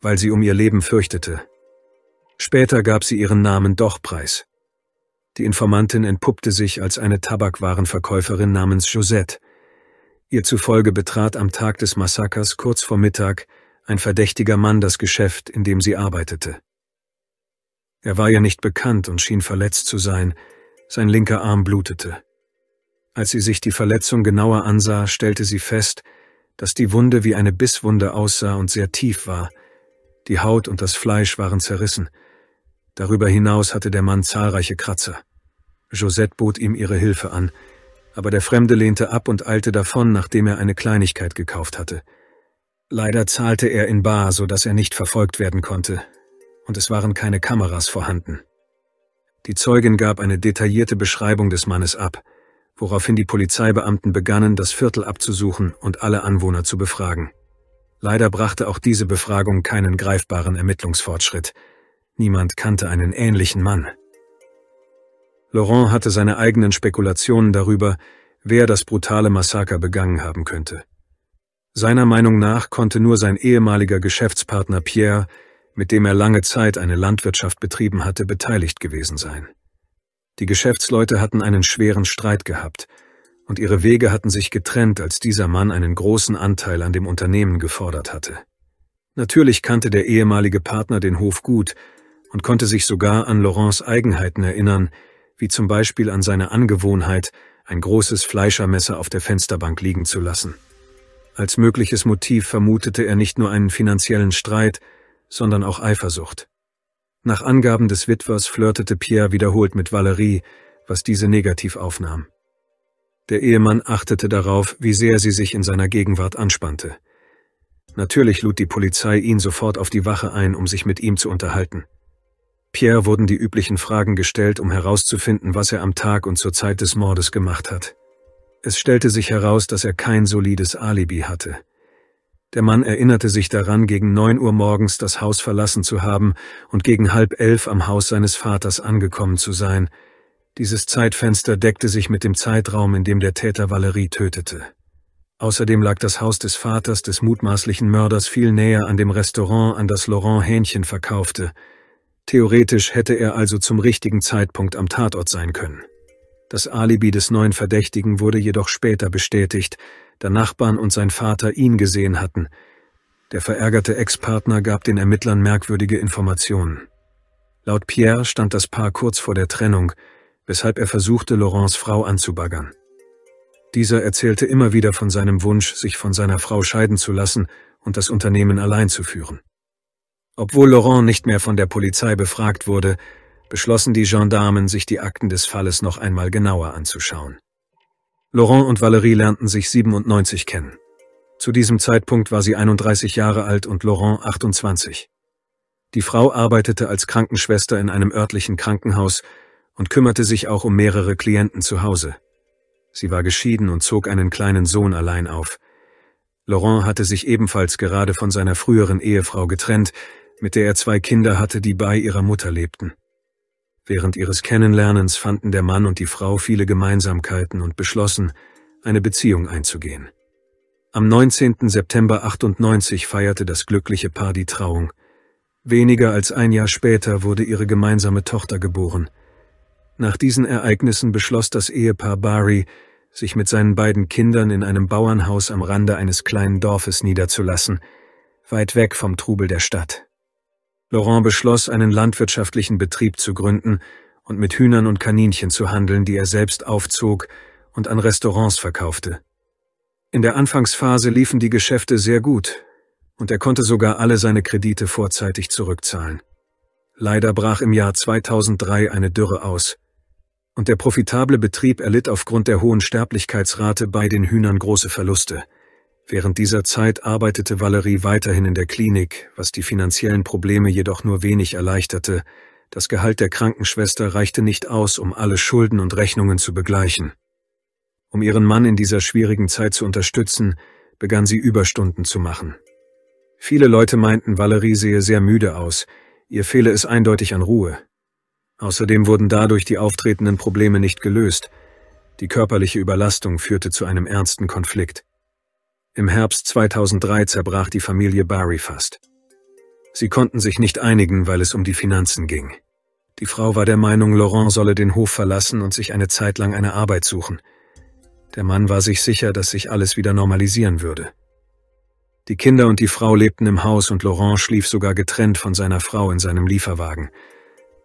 weil sie um ihr Leben fürchtete. Später gab sie ihren Namen doch preis. Die Informantin entpuppte sich als eine Tabakwarenverkäuferin namens Josette. Ihr zufolge betrat am Tag des Massakers kurz vor Mittag ein verdächtiger Mann das Geschäft, in dem sie arbeitete. Er war ja nicht bekannt und schien verletzt zu sein, sein linker Arm blutete. Als sie sich die Verletzung genauer ansah, stellte sie fest, dass die Wunde wie eine Bisswunde aussah und sehr tief war, die Haut und das Fleisch waren zerrissen, Darüber hinaus hatte der Mann zahlreiche Kratzer. Josette bot ihm ihre Hilfe an, aber der Fremde lehnte ab und eilte davon, nachdem er eine Kleinigkeit gekauft hatte. Leider zahlte er in bar, so dass er nicht verfolgt werden konnte, und es waren keine Kameras vorhanden. Die Zeugin gab eine detaillierte Beschreibung des Mannes ab, woraufhin die Polizeibeamten begannen, das Viertel abzusuchen und alle Anwohner zu befragen. Leider brachte auch diese Befragung keinen greifbaren Ermittlungsfortschritt. Niemand kannte einen ähnlichen Mann. Laurent hatte seine eigenen Spekulationen darüber, wer das brutale Massaker begangen haben könnte. Seiner Meinung nach konnte nur sein ehemaliger Geschäftspartner Pierre, mit dem er lange Zeit eine Landwirtschaft betrieben hatte, beteiligt gewesen sein. Die Geschäftsleute hatten einen schweren Streit gehabt, und ihre Wege hatten sich getrennt, als dieser Mann einen großen Anteil an dem Unternehmen gefordert hatte. Natürlich kannte der ehemalige Partner den Hof gut, und konnte sich sogar an Laurents Eigenheiten erinnern, wie zum Beispiel an seine Angewohnheit, ein großes Fleischermesser auf der Fensterbank liegen zu lassen. Als mögliches Motiv vermutete er nicht nur einen finanziellen Streit, sondern auch Eifersucht. Nach Angaben des Witwers flirtete Pierre wiederholt mit Valerie, was diese negativ aufnahm. Der Ehemann achtete darauf, wie sehr sie sich in seiner Gegenwart anspannte. Natürlich lud die Polizei ihn sofort auf die Wache ein, um sich mit ihm zu unterhalten. Pierre wurden die üblichen Fragen gestellt, um herauszufinden, was er am Tag und zur Zeit des Mordes gemacht hat. Es stellte sich heraus, dass er kein solides Alibi hatte. Der Mann erinnerte sich daran, gegen neun Uhr morgens das Haus verlassen zu haben und gegen halb elf am Haus seines Vaters angekommen zu sein. Dieses Zeitfenster deckte sich mit dem Zeitraum, in dem der Täter Valerie tötete. Außerdem lag das Haus des Vaters des mutmaßlichen Mörders viel näher an dem Restaurant, an das Laurent Hähnchen verkaufte, Theoretisch hätte er also zum richtigen Zeitpunkt am Tatort sein können. Das Alibi des neuen Verdächtigen wurde jedoch später bestätigt, da Nachbarn und sein Vater ihn gesehen hatten. Der verärgerte Ex-Partner gab den Ermittlern merkwürdige Informationen. Laut Pierre stand das Paar kurz vor der Trennung, weshalb er versuchte, Laurents Frau anzubaggern. Dieser erzählte immer wieder von seinem Wunsch, sich von seiner Frau scheiden zu lassen und das Unternehmen allein zu führen. Obwohl Laurent nicht mehr von der Polizei befragt wurde, beschlossen die Gendarmen, sich die Akten des Falles noch einmal genauer anzuschauen. Laurent und Valerie lernten sich 97 kennen. Zu diesem Zeitpunkt war sie 31 Jahre alt und Laurent 28. Die Frau arbeitete als Krankenschwester in einem örtlichen Krankenhaus und kümmerte sich auch um mehrere Klienten zu Hause. Sie war geschieden und zog einen kleinen Sohn allein auf. Laurent hatte sich ebenfalls gerade von seiner früheren Ehefrau getrennt, mit der er zwei Kinder hatte, die bei ihrer Mutter lebten. Während ihres Kennenlernens fanden der Mann und die Frau viele Gemeinsamkeiten und beschlossen, eine Beziehung einzugehen. Am 19. September 98 feierte das glückliche Paar die Trauung. Weniger als ein Jahr später wurde ihre gemeinsame Tochter geboren. Nach diesen Ereignissen beschloss das Ehepaar Bari, sich mit seinen beiden Kindern in einem Bauernhaus am Rande eines kleinen Dorfes niederzulassen, weit weg vom Trubel der Stadt. Laurent beschloss, einen landwirtschaftlichen Betrieb zu gründen und mit Hühnern und Kaninchen zu handeln, die er selbst aufzog und an Restaurants verkaufte. In der Anfangsphase liefen die Geschäfte sehr gut, und er konnte sogar alle seine Kredite vorzeitig zurückzahlen. Leider brach im Jahr 2003 eine Dürre aus, und der profitable Betrieb erlitt aufgrund der hohen Sterblichkeitsrate bei den Hühnern große Verluste. Während dieser Zeit arbeitete Valerie weiterhin in der Klinik, was die finanziellen Probleme jedoch nur wenig erleichterte. Das Gehalt der Krankenschwester reichte nicht aus, um alle Schulden und Rechnungen zu begleichen. Um ihren Mann in dieser schwierigen Zeit zu unterstützen, begann sie Überstunden zu machen. Viele Leute meinten, Valerie sehe sehr müde aus, ihr fehle es eindeutig an Ruhe. Außerdem wurden dadurch die auftretenden Probleme nicht gelöst. Die körperliche Überlastung führte zu einem ernsten Konflikt. Im Herbst 2003 zerbrach die Familie Barry fast. Sie konnten sich nicht einigen, weil es um die Finanzen ging. Die Frau war der Meinung, Laurent solle den Hof verlassen und sich eine Zeit lang eine Arbeit suchen. Der Mann war sich sicher, dass sich alles wieder normalisieren würde. Die Kinder und die Frau lebten im Haus und Laurent schlief sogar getrennt von seiner Frau in seinem Lieferwagen.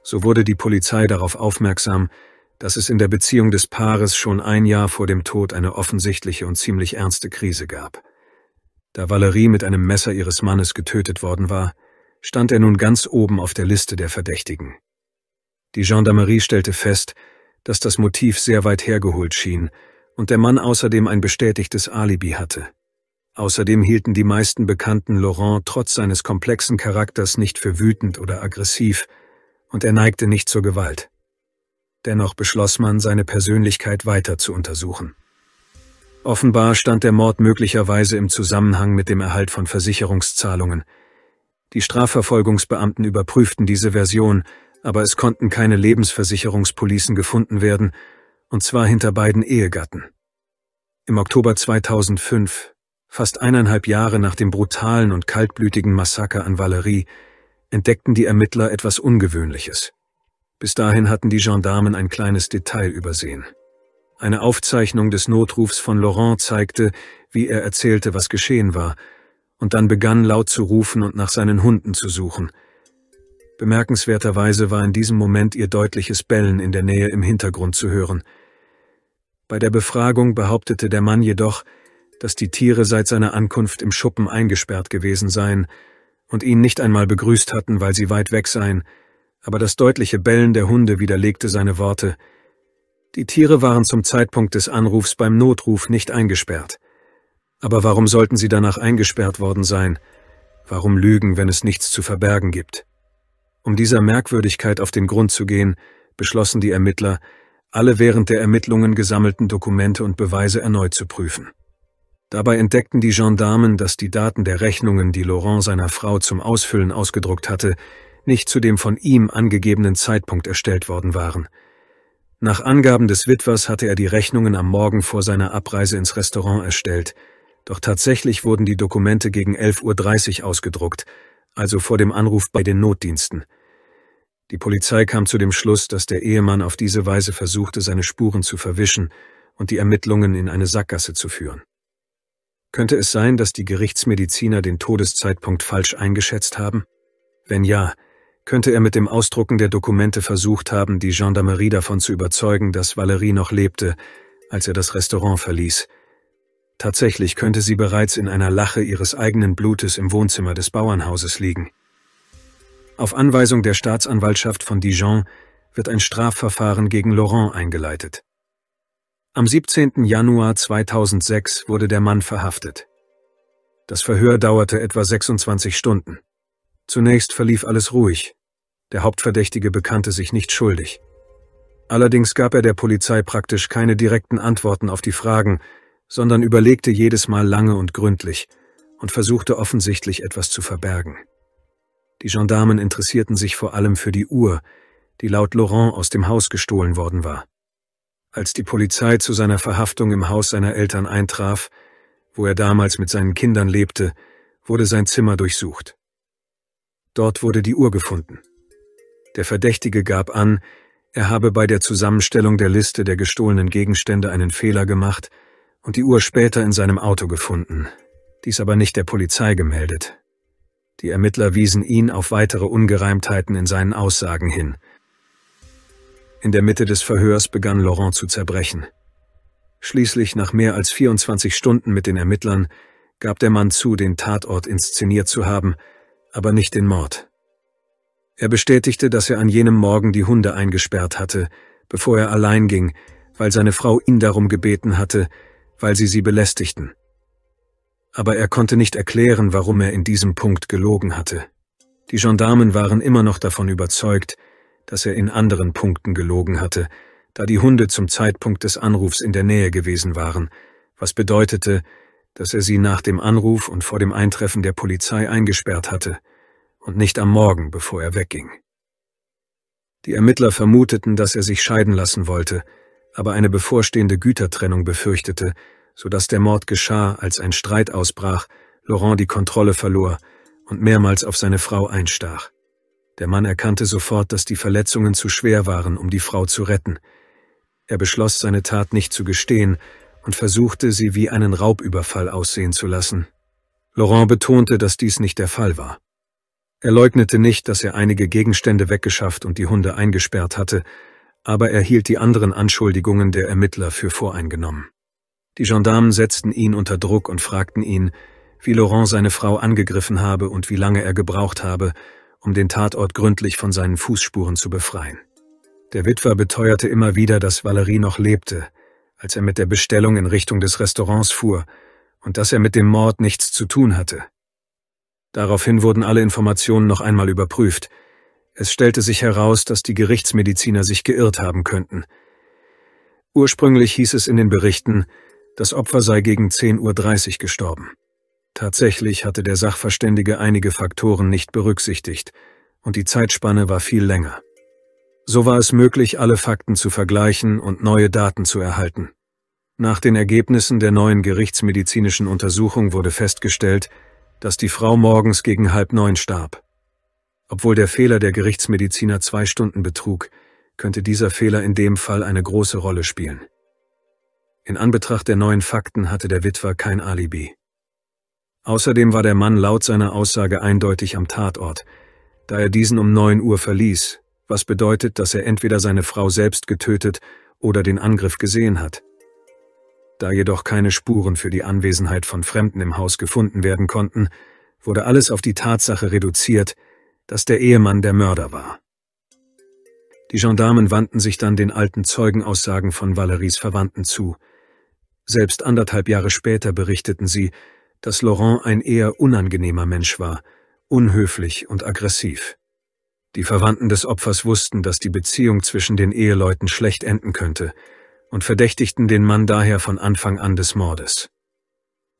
So wurde die Polizei darauf aufmerksam, dass es in der Beziehung des Paares schon ein Jahr vor dem Tod eine offensichtliche und ziemlich ernste Krise gab. Da Valerie mit einem Messer ihres Mannes getötet worden war, stand er nun ganz oben auf der Liste der Verdächtigen. Die Gendarmerie stellte fest, dass das Motiv sehr weit hergeholt schien und der Mann außerdem ein bestätigtes Alibi hatte. Außerdem hielten die meisten Bekannten Laurent trotz seines komplexen Charakters nicht für wütend oder aggressiv, und er neigte nicht zur Gewalt. Dennoch beschloss man, seine Persönlichkeit weiter zu untersuchen. Offenbar stand der Mord möglicherweise im Zusammenhang mit dem Erhalt von Versicherungszahlungen. Die Strafverfolgungsbeamten überprüften diese Version, aber es konnten keine Lebensversicherungspolicen gefunden werden, und zwar hinter beiden Ehegatten. Im Oktober 2005, fast eineinhalb Jahre nach dem brutalen und kaltblütigen Massaker an Valerie, entdeckten die Ermittler etwas Ungewöhnliches. Bis dahin hatten die Gendarmen ein kleines Detail übersehen. Eine Aufzeichnung des Notrufs von Laurent zeigte, wie er erzählte, was geschehen war, und dann begann laut zu rufen und nach seinen Hunden zu suchen. Bemerkenswerterweise war in diesem Moment ihr deutliches Bellen in der Nähe im Hintergrund zu hören. Bei der Befragung behauptete der Mann jedoch, dass die Tiere seit seiner Ankunft im Schuppen eingesperrt gewesen seien und ihn nicht einmal begrüßt hatten, weil sie weit weg seien, aber das deutliche Bellen der Hunde widerlegte seine Worte. Die Tiere waren zum Zeitpunkt des Anrufs beim Notruf nicht eingesperrt. Aber warum sollten sie danach eingesperrt worden sein? Warum lügen, wenn es nichts zu verbergen gibt? Um dieser Merkwürdigkeit auf den Grund zu gehen, beschlossen die Ermittler, alle während der Ermittlungen gesammelten Dokumente und Beweise erneut zu prüfen. Dabei entdeckten die Gendarmen, dass die Daten der Rechnungen, die Laurent seiner Frau zum Ausfüllen ausgedruckt hatte, nicht zu dem von ihm angegebenen Zeitpunkt erstellt worden waren. Nach Angaben des Witwers hatte er die Rechnungen am Morgen vor seiner Abreise ins Restaurant erstellt, doch tatsächlich wurden die Dokumente gegen 11.30 Uhr ausgedruckt, also vor dem Anruf bei den Notdiensten. Die Polizei kam zu dem Schluss, dass der Ehemann auf diese Weise versuchte, seine Spuren zu verwischen und die Ermittlungen in eine Sackgasse zu führen. Könnte es sein, dass die Gerichtsmediziner den Todeszeitpunkt falsch eingeschätzt haben? Wenn ja, könnte er mit dem Ausdrucken der Dokumente versucht haben, die Gendarmerie davon zu überzeugen, dass Valerie noch lebte, als er das Restaurant verließ. Tatsächlich könnte sie bereits in einer Lache ihres eigenen Blutes im Wohnzimmer des Bauernhauses liegen. Auf Anweisung der Staatsanwaltschaft von Dijon wird ein Strafverfahren gegen Laurent eingeleitet. Am 17. Januar 2006 wurde der Mann verhaftet. Das Verhör dauerte etwa 26 Stunden. Zunächst verlief alles ruhig. Der Hauptverdächtige bekannte sich nicht schuldig. Allerdings gab er der Polizei praktisch keine direkten Antworten auf die Fragen, sondern überlegte jedes Mal lange und gründlich und versuchte offensichtlich etwas zu verbergen. Die Gendarmen interessierten sich vor allem für die Uhr, die laut Laurent aus dem Haus gestohlen worden war. Als die Polizei zu seiner Verhaftung im Haus seiner Eltern eintraf, wo er damals mit seinen Kindern lebte, wurde sein Zimmer durchsucht. Dort wurde die Uhr gefunden. Der Verdächtige gab an, er habe bei der Zusammenstellung der Liste der gestohlenen Gegenstände einen Fehler gemacht und die Uhr später in seinem Auto gefunden, dies aber nicht der Polizei gemeldet. Die Ermittler wiesen ihn auf weitere Ungereimtheiten in seinen Aussagen hin. In der Mitte des Verhörs begann Laurent zu zerbrechen. Schließlich, nach mehr als 24 Stunden mit den Ermittlern, gab der Mann zu, den Tatort inszeniert zu haben aber nicht den Mord. Er bestätigte, dass er an jenem Morgen die Hunde eingesperrt hatte, bevor er allein ging, weil seine Frau ihn darum gebeten hatte, weil sie sie belästigten. Aber er konnte nicht erklären, warum er in diesem Punkt gelogen hatte. Die Gendarmen waren immer noch davon überzeugt, dass er in anderen Punkten gelogen hatte, da die Hunde zum Zeitpunkt des Anrufs in der Nähe gewesen waren, was bedeutete, dass er sie nach dem Anruf und vor dem Eintreffen der Polizei eingesperrt hatte und nicht am Morgen, bevor er wegging. Die Ermittler vermuteten, dass er sich scheiden lassen wollte, aber eine bevorstehende Gütertrennung befürchtete, so dass der Mord geschah, als ein Streit ausbrach, Laurent die Kontrolle verlor und mehrmals auf seine Frau einstach. Der Mann erkannte sofort, dass die Verletzungen zu schwer waren, um die Frau zu retten. Er beschloss, seine Tat nicht zu gestehen, und versuchte, sie wie einen Raubüberfall aussehen zu lassen. Laurent betonte, dass dies nicht der Fall war. Er leugnete nicht, dass er einige Gegenstände weggeschafft und die Hunde eingesperrt hatte, aber er hielt die anderen Anschuldigungen der Ermittler für voreingenommen. Die Gendarmen setzten ihn unter Druck und fragten ihn, wie Laurent seine Frau angegriffen habe und wie lange er gebraucht habe, um den Tatort gründlich von seinen Fußspuren zu befreien. Der Witwer beteuerte immer wieder, dass Valerie noch lebte, als er mit der Bestellung in Richtung des Restaurants fuhr und dass er mit dem Mord nichts zu tun hatte. Daraufhin wurden alle Informationen noch einmal überprüft. Es stellte sich heraus, dass die Gerichtsmediziner sich geirrt haben könnten. Ursprünglich hieß es in den Berichten, das Opfer sei gegen 10.30 Uhr gestorben. Tatsächlich hatte der Sachverständige einige Faktoren nicht berücksichtigt, und die Zeitspanne war viel länger. So war es möglich, alle Fakten zu vergleichen und neue Daten zu erhalten. Nach den Ergebnissen der neuen gerichtsmedizinischen Untersuchung wurde festgestellt, dass die Frau morgens gegen halb neun starb. Obwohl der Fehler der Gerichtsmediziner zwei Stunden betrug, könnte dieser Fehler in dem Fall eine große Rolle spielen. In Anbetracht der neuen Fakten hatte der Witwer kein Alibi. Außerdem war der Mann laut seiner Aussage eindeutig am Tatort, da er diesen um neun Uhr verließ, was bedeutet, dass er entweder seine Frau selbst getötet oder den Angriff gesehen hat. Da jedoch keine Spuren für die Anwesenheit von Fremden im Haus gefunden werden konnten, wurde alles auf die Tatsache reduziert, dass der Ehemann der Mörder war. Die Gendarmen wandten sich dann den alten Zeugenaussagen von Valeries Verwandten zu. Selbst anderthalb Jahre später berichteten sie, dass Laurent ein eher unangenehmer Mensch war, unhöflich und aggressiv. Die Verwandten des Opfers wussten, dass die Beziehung zwischen den Eheleuten schlecht enden könnte und verdächtigten den Mann daher von Anfang an des Mordes.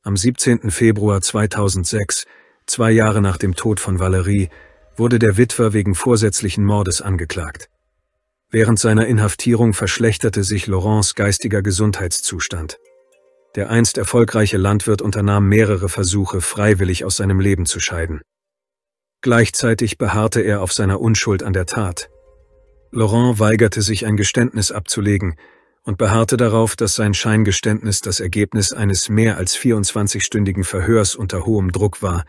Am 17. Februar 2006, zwei Jahre nach dem Tod von Valerie, wurde der Witwer wegen vorsätzlichen Mordes angeklagt. Während seiner Inhaftierung verschlechterte sich Laurents geistiger Gesundheitszustand. Der einst erfolgreiche Landwirt unternahm mehrere Versuche, freiwillig aus seinem Leben zu scheiden. Gleichzeitig beharrte er auf seiner Unschuld an der Tat. Laurent weigerte sich, ein Geständnis abzulegen und beharrte darauf, dass sein Scheingeständnis das Ergebnis eines mehr als 24-stündigen Verhörs unter hohem Druck war,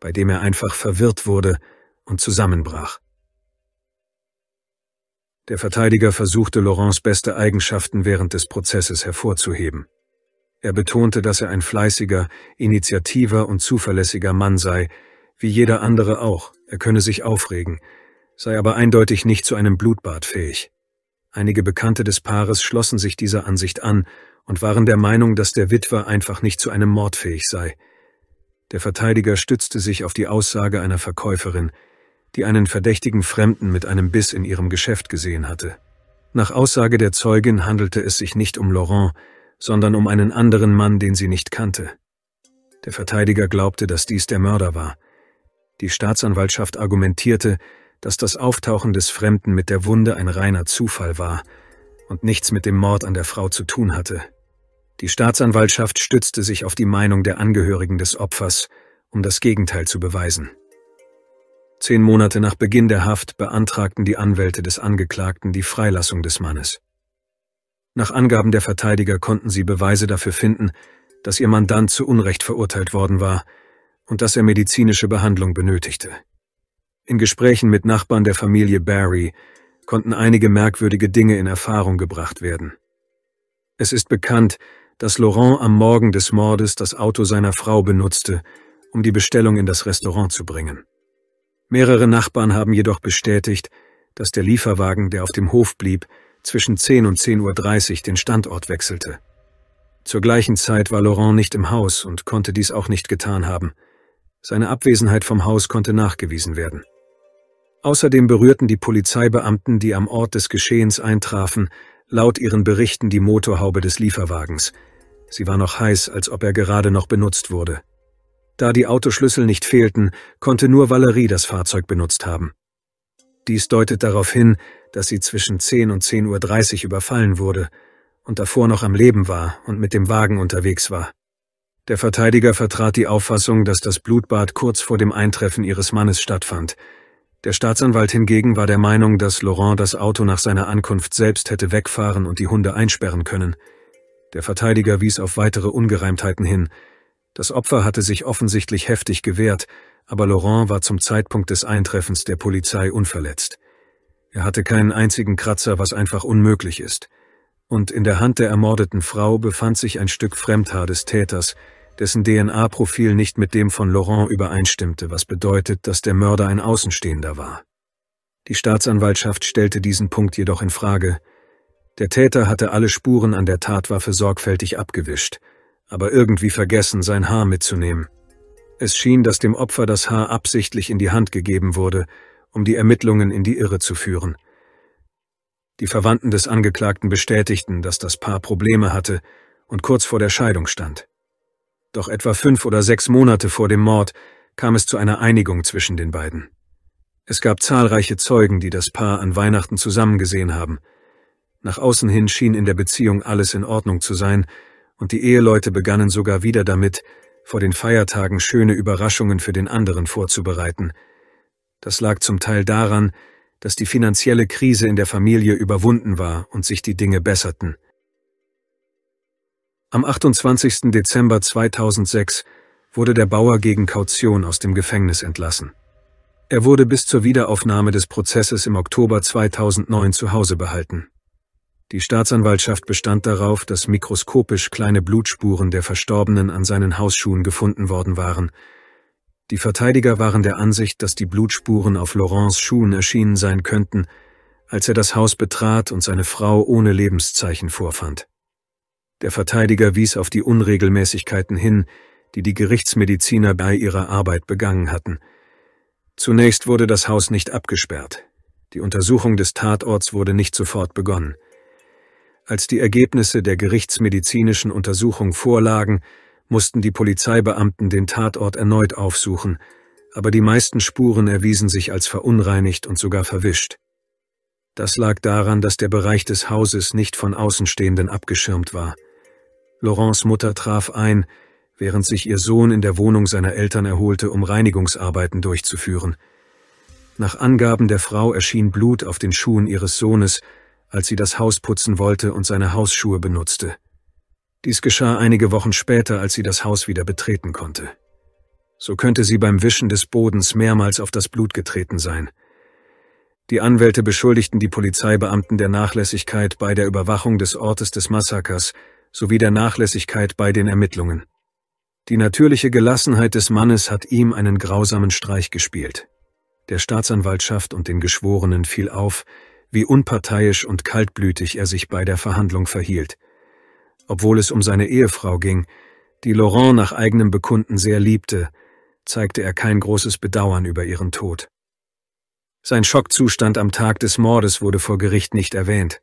bei dem er einfach verwirrt wurde und zusammenbrach. Der Verteidiger versuchte Laurents beste Eigenschaften während des Prozesses hervorzuheben. Er betonte, dass er ein fleißiger, initiativer und zuverlässiger Mann sei, wie jeder andere auch, er könne sich aufregen, sei aber eindeutig nicht zu einem Blutbad fähig. Einige Bekannte des Paares schlossen sich dieser Ansicht an und waren der Meinung, dass der Witwer einfach nicht zu einem Mord fähig sei. Der Verteidiger stützte sich auf die Aussage einer Verkäuferin, die einen verdächtigen Fremden mit einem Biss in ihrem Geschäft gesehen hatte. Nach Aussage der Zeugin handelte es sich nicht um Laurent, sondern um einen anderen Mann, den sie nicht kannte. Der Verteidiger glaubte, dass dies der Mörder war. Die Staatsanwaltschaft argumentierte, dass das Auftauchen des Fremden mit der Wunde ein reiner Zufall war und nichts mit dem Mord an der Frau zu tun hatte. Die Staatsanwaltschaft stützte sich auf die Meinung der Angehörigen des Opfers, um das Gegenteil zu beweisen. Zehn Monate nach Beginn der Haft beantragten die Anwälte des Angeklagten die Freilassung des Mannes. Nach Angaben der Verteidiger konnten sie Beweise dafür finden, dass ihr Mandant zu Unrecht verurteilt worden war und dass er medizinische Behandlung benötigte. In Gesprächen mit Nachbarn der Familie Barry konnten einige merkwürdige Dinge in Erfahrung gebracht werden. Es ist bekannt, dass Laurent am Morgen des Mordes das Auto seiner Frau benutzte, um die Bestellung in das Restaurant zu bringen. Mehrere Nachbarn haben jedoch bestätigt, dass der Lieferwagen, der auf dem Hof blieb, zwischen 10 und 10.30 Uhr den Standort wechselte. Zur gleichen Zeit war Laurent nicht im Haus und konnte dies auch nicht getan haben. Seine Abwesenheit vom Haus konnte nachgewiesen werden. Außerdem berührten die Polizeibeamten, die am Ort des Geschehens eintrafen, laut ihren Berichten die Motorhaube des Lieferwagens. Sie war noch heiß, als ob er gerade noch benutzt wurde. Da die Autoschlüssel nicht fehlten, konnte nur Valerie das Fahrzeug benutzt haben. Dies deutet darauf hin, dass sie zwischen 10 und 10.30 Uhr überfallen wurde und davor noch am Leben war und mit dem Wagen unterwegs war. Der Verteidiger vertrat die Auffassung, dass das Blutbad kurz vor dem Eintreffen ihres Mannes stattfand. Der Staatsanwalt hingegen war der Meinung, dass Laurent das Auto nach seiner Ankunft selbst hätte wegfahren und die Hunde einsperren können. Der Verteidiger wies auf weitere Ungereimtheiten hin. Das Opfer hatte sich offensichtlich heftig gewehrt, aber Laurent war zum Zeitpunkt des Eintreffens der Polizei unverletzt. Er hatte keinen einzigen Kratzer, was einfach unmöglich ist. Und in der Hand der ermordeten Frau befand sich ein Stück Fremdhaar des Täters, dessen DNA-Profil nicht mit dem von Laurent übereinstimmte, was bedeutet, dass der Mörder ein Außenstehender war. Die Staatsanwaltschaft stellte diesen Punkt jedoch in Frage. Der Täter hatte alle Spuren an der Tatwaffe sorgfältig abgewischt, aber irgendwie vergessen, sein Haar mitzunehmen. Es schien, dass dem Opfer das Haar absichtlich in die Hand gegeben wurde, um die Ermittlungen in die Irre zu führen. Die Verwandten des Angeklagten bestätigten, dass das Paar Probleme hatte und kurz vor der Scheidung stand. Doch etwa fünf oder sechs Monate vor dem Mord kam es zu einer Einigung zwischen den beiden. Es gab zahlreiche Zeugen, die das Paar an Weihnachten zusammengesehen haben. Nach außen hin schien in der Beziehung alles in Ordnung zu sein, und die Eheleute begannen sogar wieder damit, vor den Feiertagen schöne Überraschungen für den anderen vorzubereiten. Das lag zum Teil daran, dass die finanzielle Krise in der Familie überwunden war und sich die Dinge besserten. Am 28. Dezember 2006 wurde der Bauer gegen Kaution aus dem Gefängnis entlassen. Er wurde bis zur Wiederaufnahme des Prozesses im Oktober 2009 zu Hause behalten. Die Staatsanwaltschaft bestand darauf, dass mikroskopisch kleine Blutspuren der Verstorbenen an seinen Hausschuhen gefunden worden waren. Die Verteidiger waren der Ansicht, dass die Blutspuren auf Laurents Schuhen erschienen sein könnten, als er das Haus betrat und seine Frau ohne Lebenszeichen vorfand. Der Verteidiger wies auf die Unregelmäßigkeiten hin, die die Gerichtsmediziner bei ihrer Arbeit begangen hatten. Zunächst wurde das Haus nicht abgesperrt. Die Untersuchung des Tatorts wurde nicht sofort begonnen. Als die Ergebnisse der gerichtsmedizinischen Untersuchung vorlagen, mussten die Polizeibeamten den Tatort erneut aufsuchen, aber die meisten Spuren erwiesen sich als verunreinigt und sogar verwischt. Das lag daran, dass der Bereich des Hauses nicht von Außenstehenden abgeschirmt war. Laurents Mutter traf ein, während sich ihr Sohn in der Wohnung seiner Eltern erholte, um Reinigungsarbeiten durchzuführen. Nach Angaben der Frau erschien Blut auf den Schuhen ihres Sohnes, als sie das Haus putzen wollte und seine Hausschuhe benutzte. Dies geschah einige Wochen später, als sie das Haus wieder betreten konnte. So könnte sie beim Wischen des Bodens mehrmals auf das Blut getreten sein. Die Anwälte beschuldigten die Polizeibeamten der Nachlässigkeit bei der Überwachung des Ortes des Massakers, sowie der Nachlässigkeit bei den Ermittlungen. Die natürliche Gelassenheit des Mannes hat ihm einen grausamen Streich gespielt. Der Staatsanwaltschaft und den Geschworenen fiel auf, wie unparteiisch und kaltblütig er sich bei der Verhandlung verhielt. Obwohl es um seine Ehefrau ging, die Laurent nach eigenem Bekunden sehr liebte, zeigte er kein großes Bedauern über ihren Tod. Sein Schockzustand am Tag des Mordes wurde vor Gericht nicht erwähnt.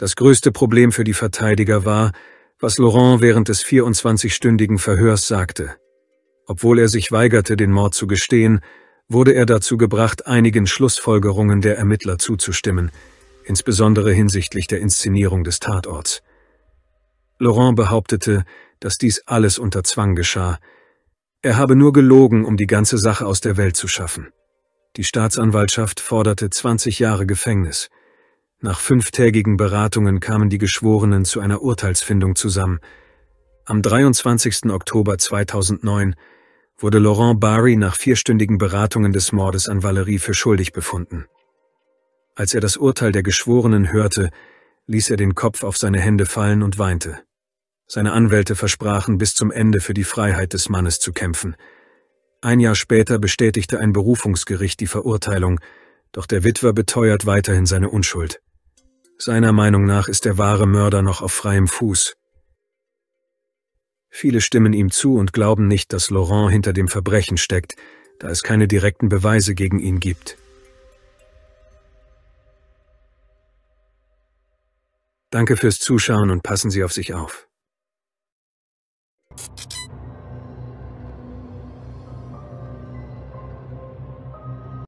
Das größte Problem für die Verteidiger war, was Laurent während des 24-stündigen Verhörs sagte. Obwohl er sich weigerte, den Mord zu gestehen, wurde er dazu gebracht, einigen Schlussfolgerungen der Ermittler zuzustimmen, insbesondere hinsichtlich der Inszenierung des Tatorts. Laurent behauptete, dass dies alles unter Zwang geschah. Er habe nur gelogen, um die ganze Sache aus der Welt zu schaffen. Die Staatsanwaltschaft forderte 20 Jahre Gefängnis. Nach fünftägigen Beratungen kamen die Geschworenen zu einer Urteilsfindung zusammen. Am 23. Oktober 2009 wurde Laurent Barry nach vierstündigen Beratungen des Mordes an Valerie für schuldig befunden. Als er das Urteil der Geschworenen hörte, ließ er den Kopf auf seine Hände fallen und weinte. Seine Anwälte versprachen, bis zum Ende für die Freiheit des Mannes zu kämpfen. Ein Jahr später bestätigte ein Berufungsgericht die Verurteilung, doch der Witwer beteuert weiterhin seine Unschuld. Seiner Meinung nach ist der wahre Mörder noch auf freiem Fuß. Viele stimmen ihm zu und glauben nicht, dass Laurent hinter dem Verbrechen steckt, da es keine direkten Beweise gegen ihn gibt. Danke fürs Zuschauen und passen Sie auf sich auf.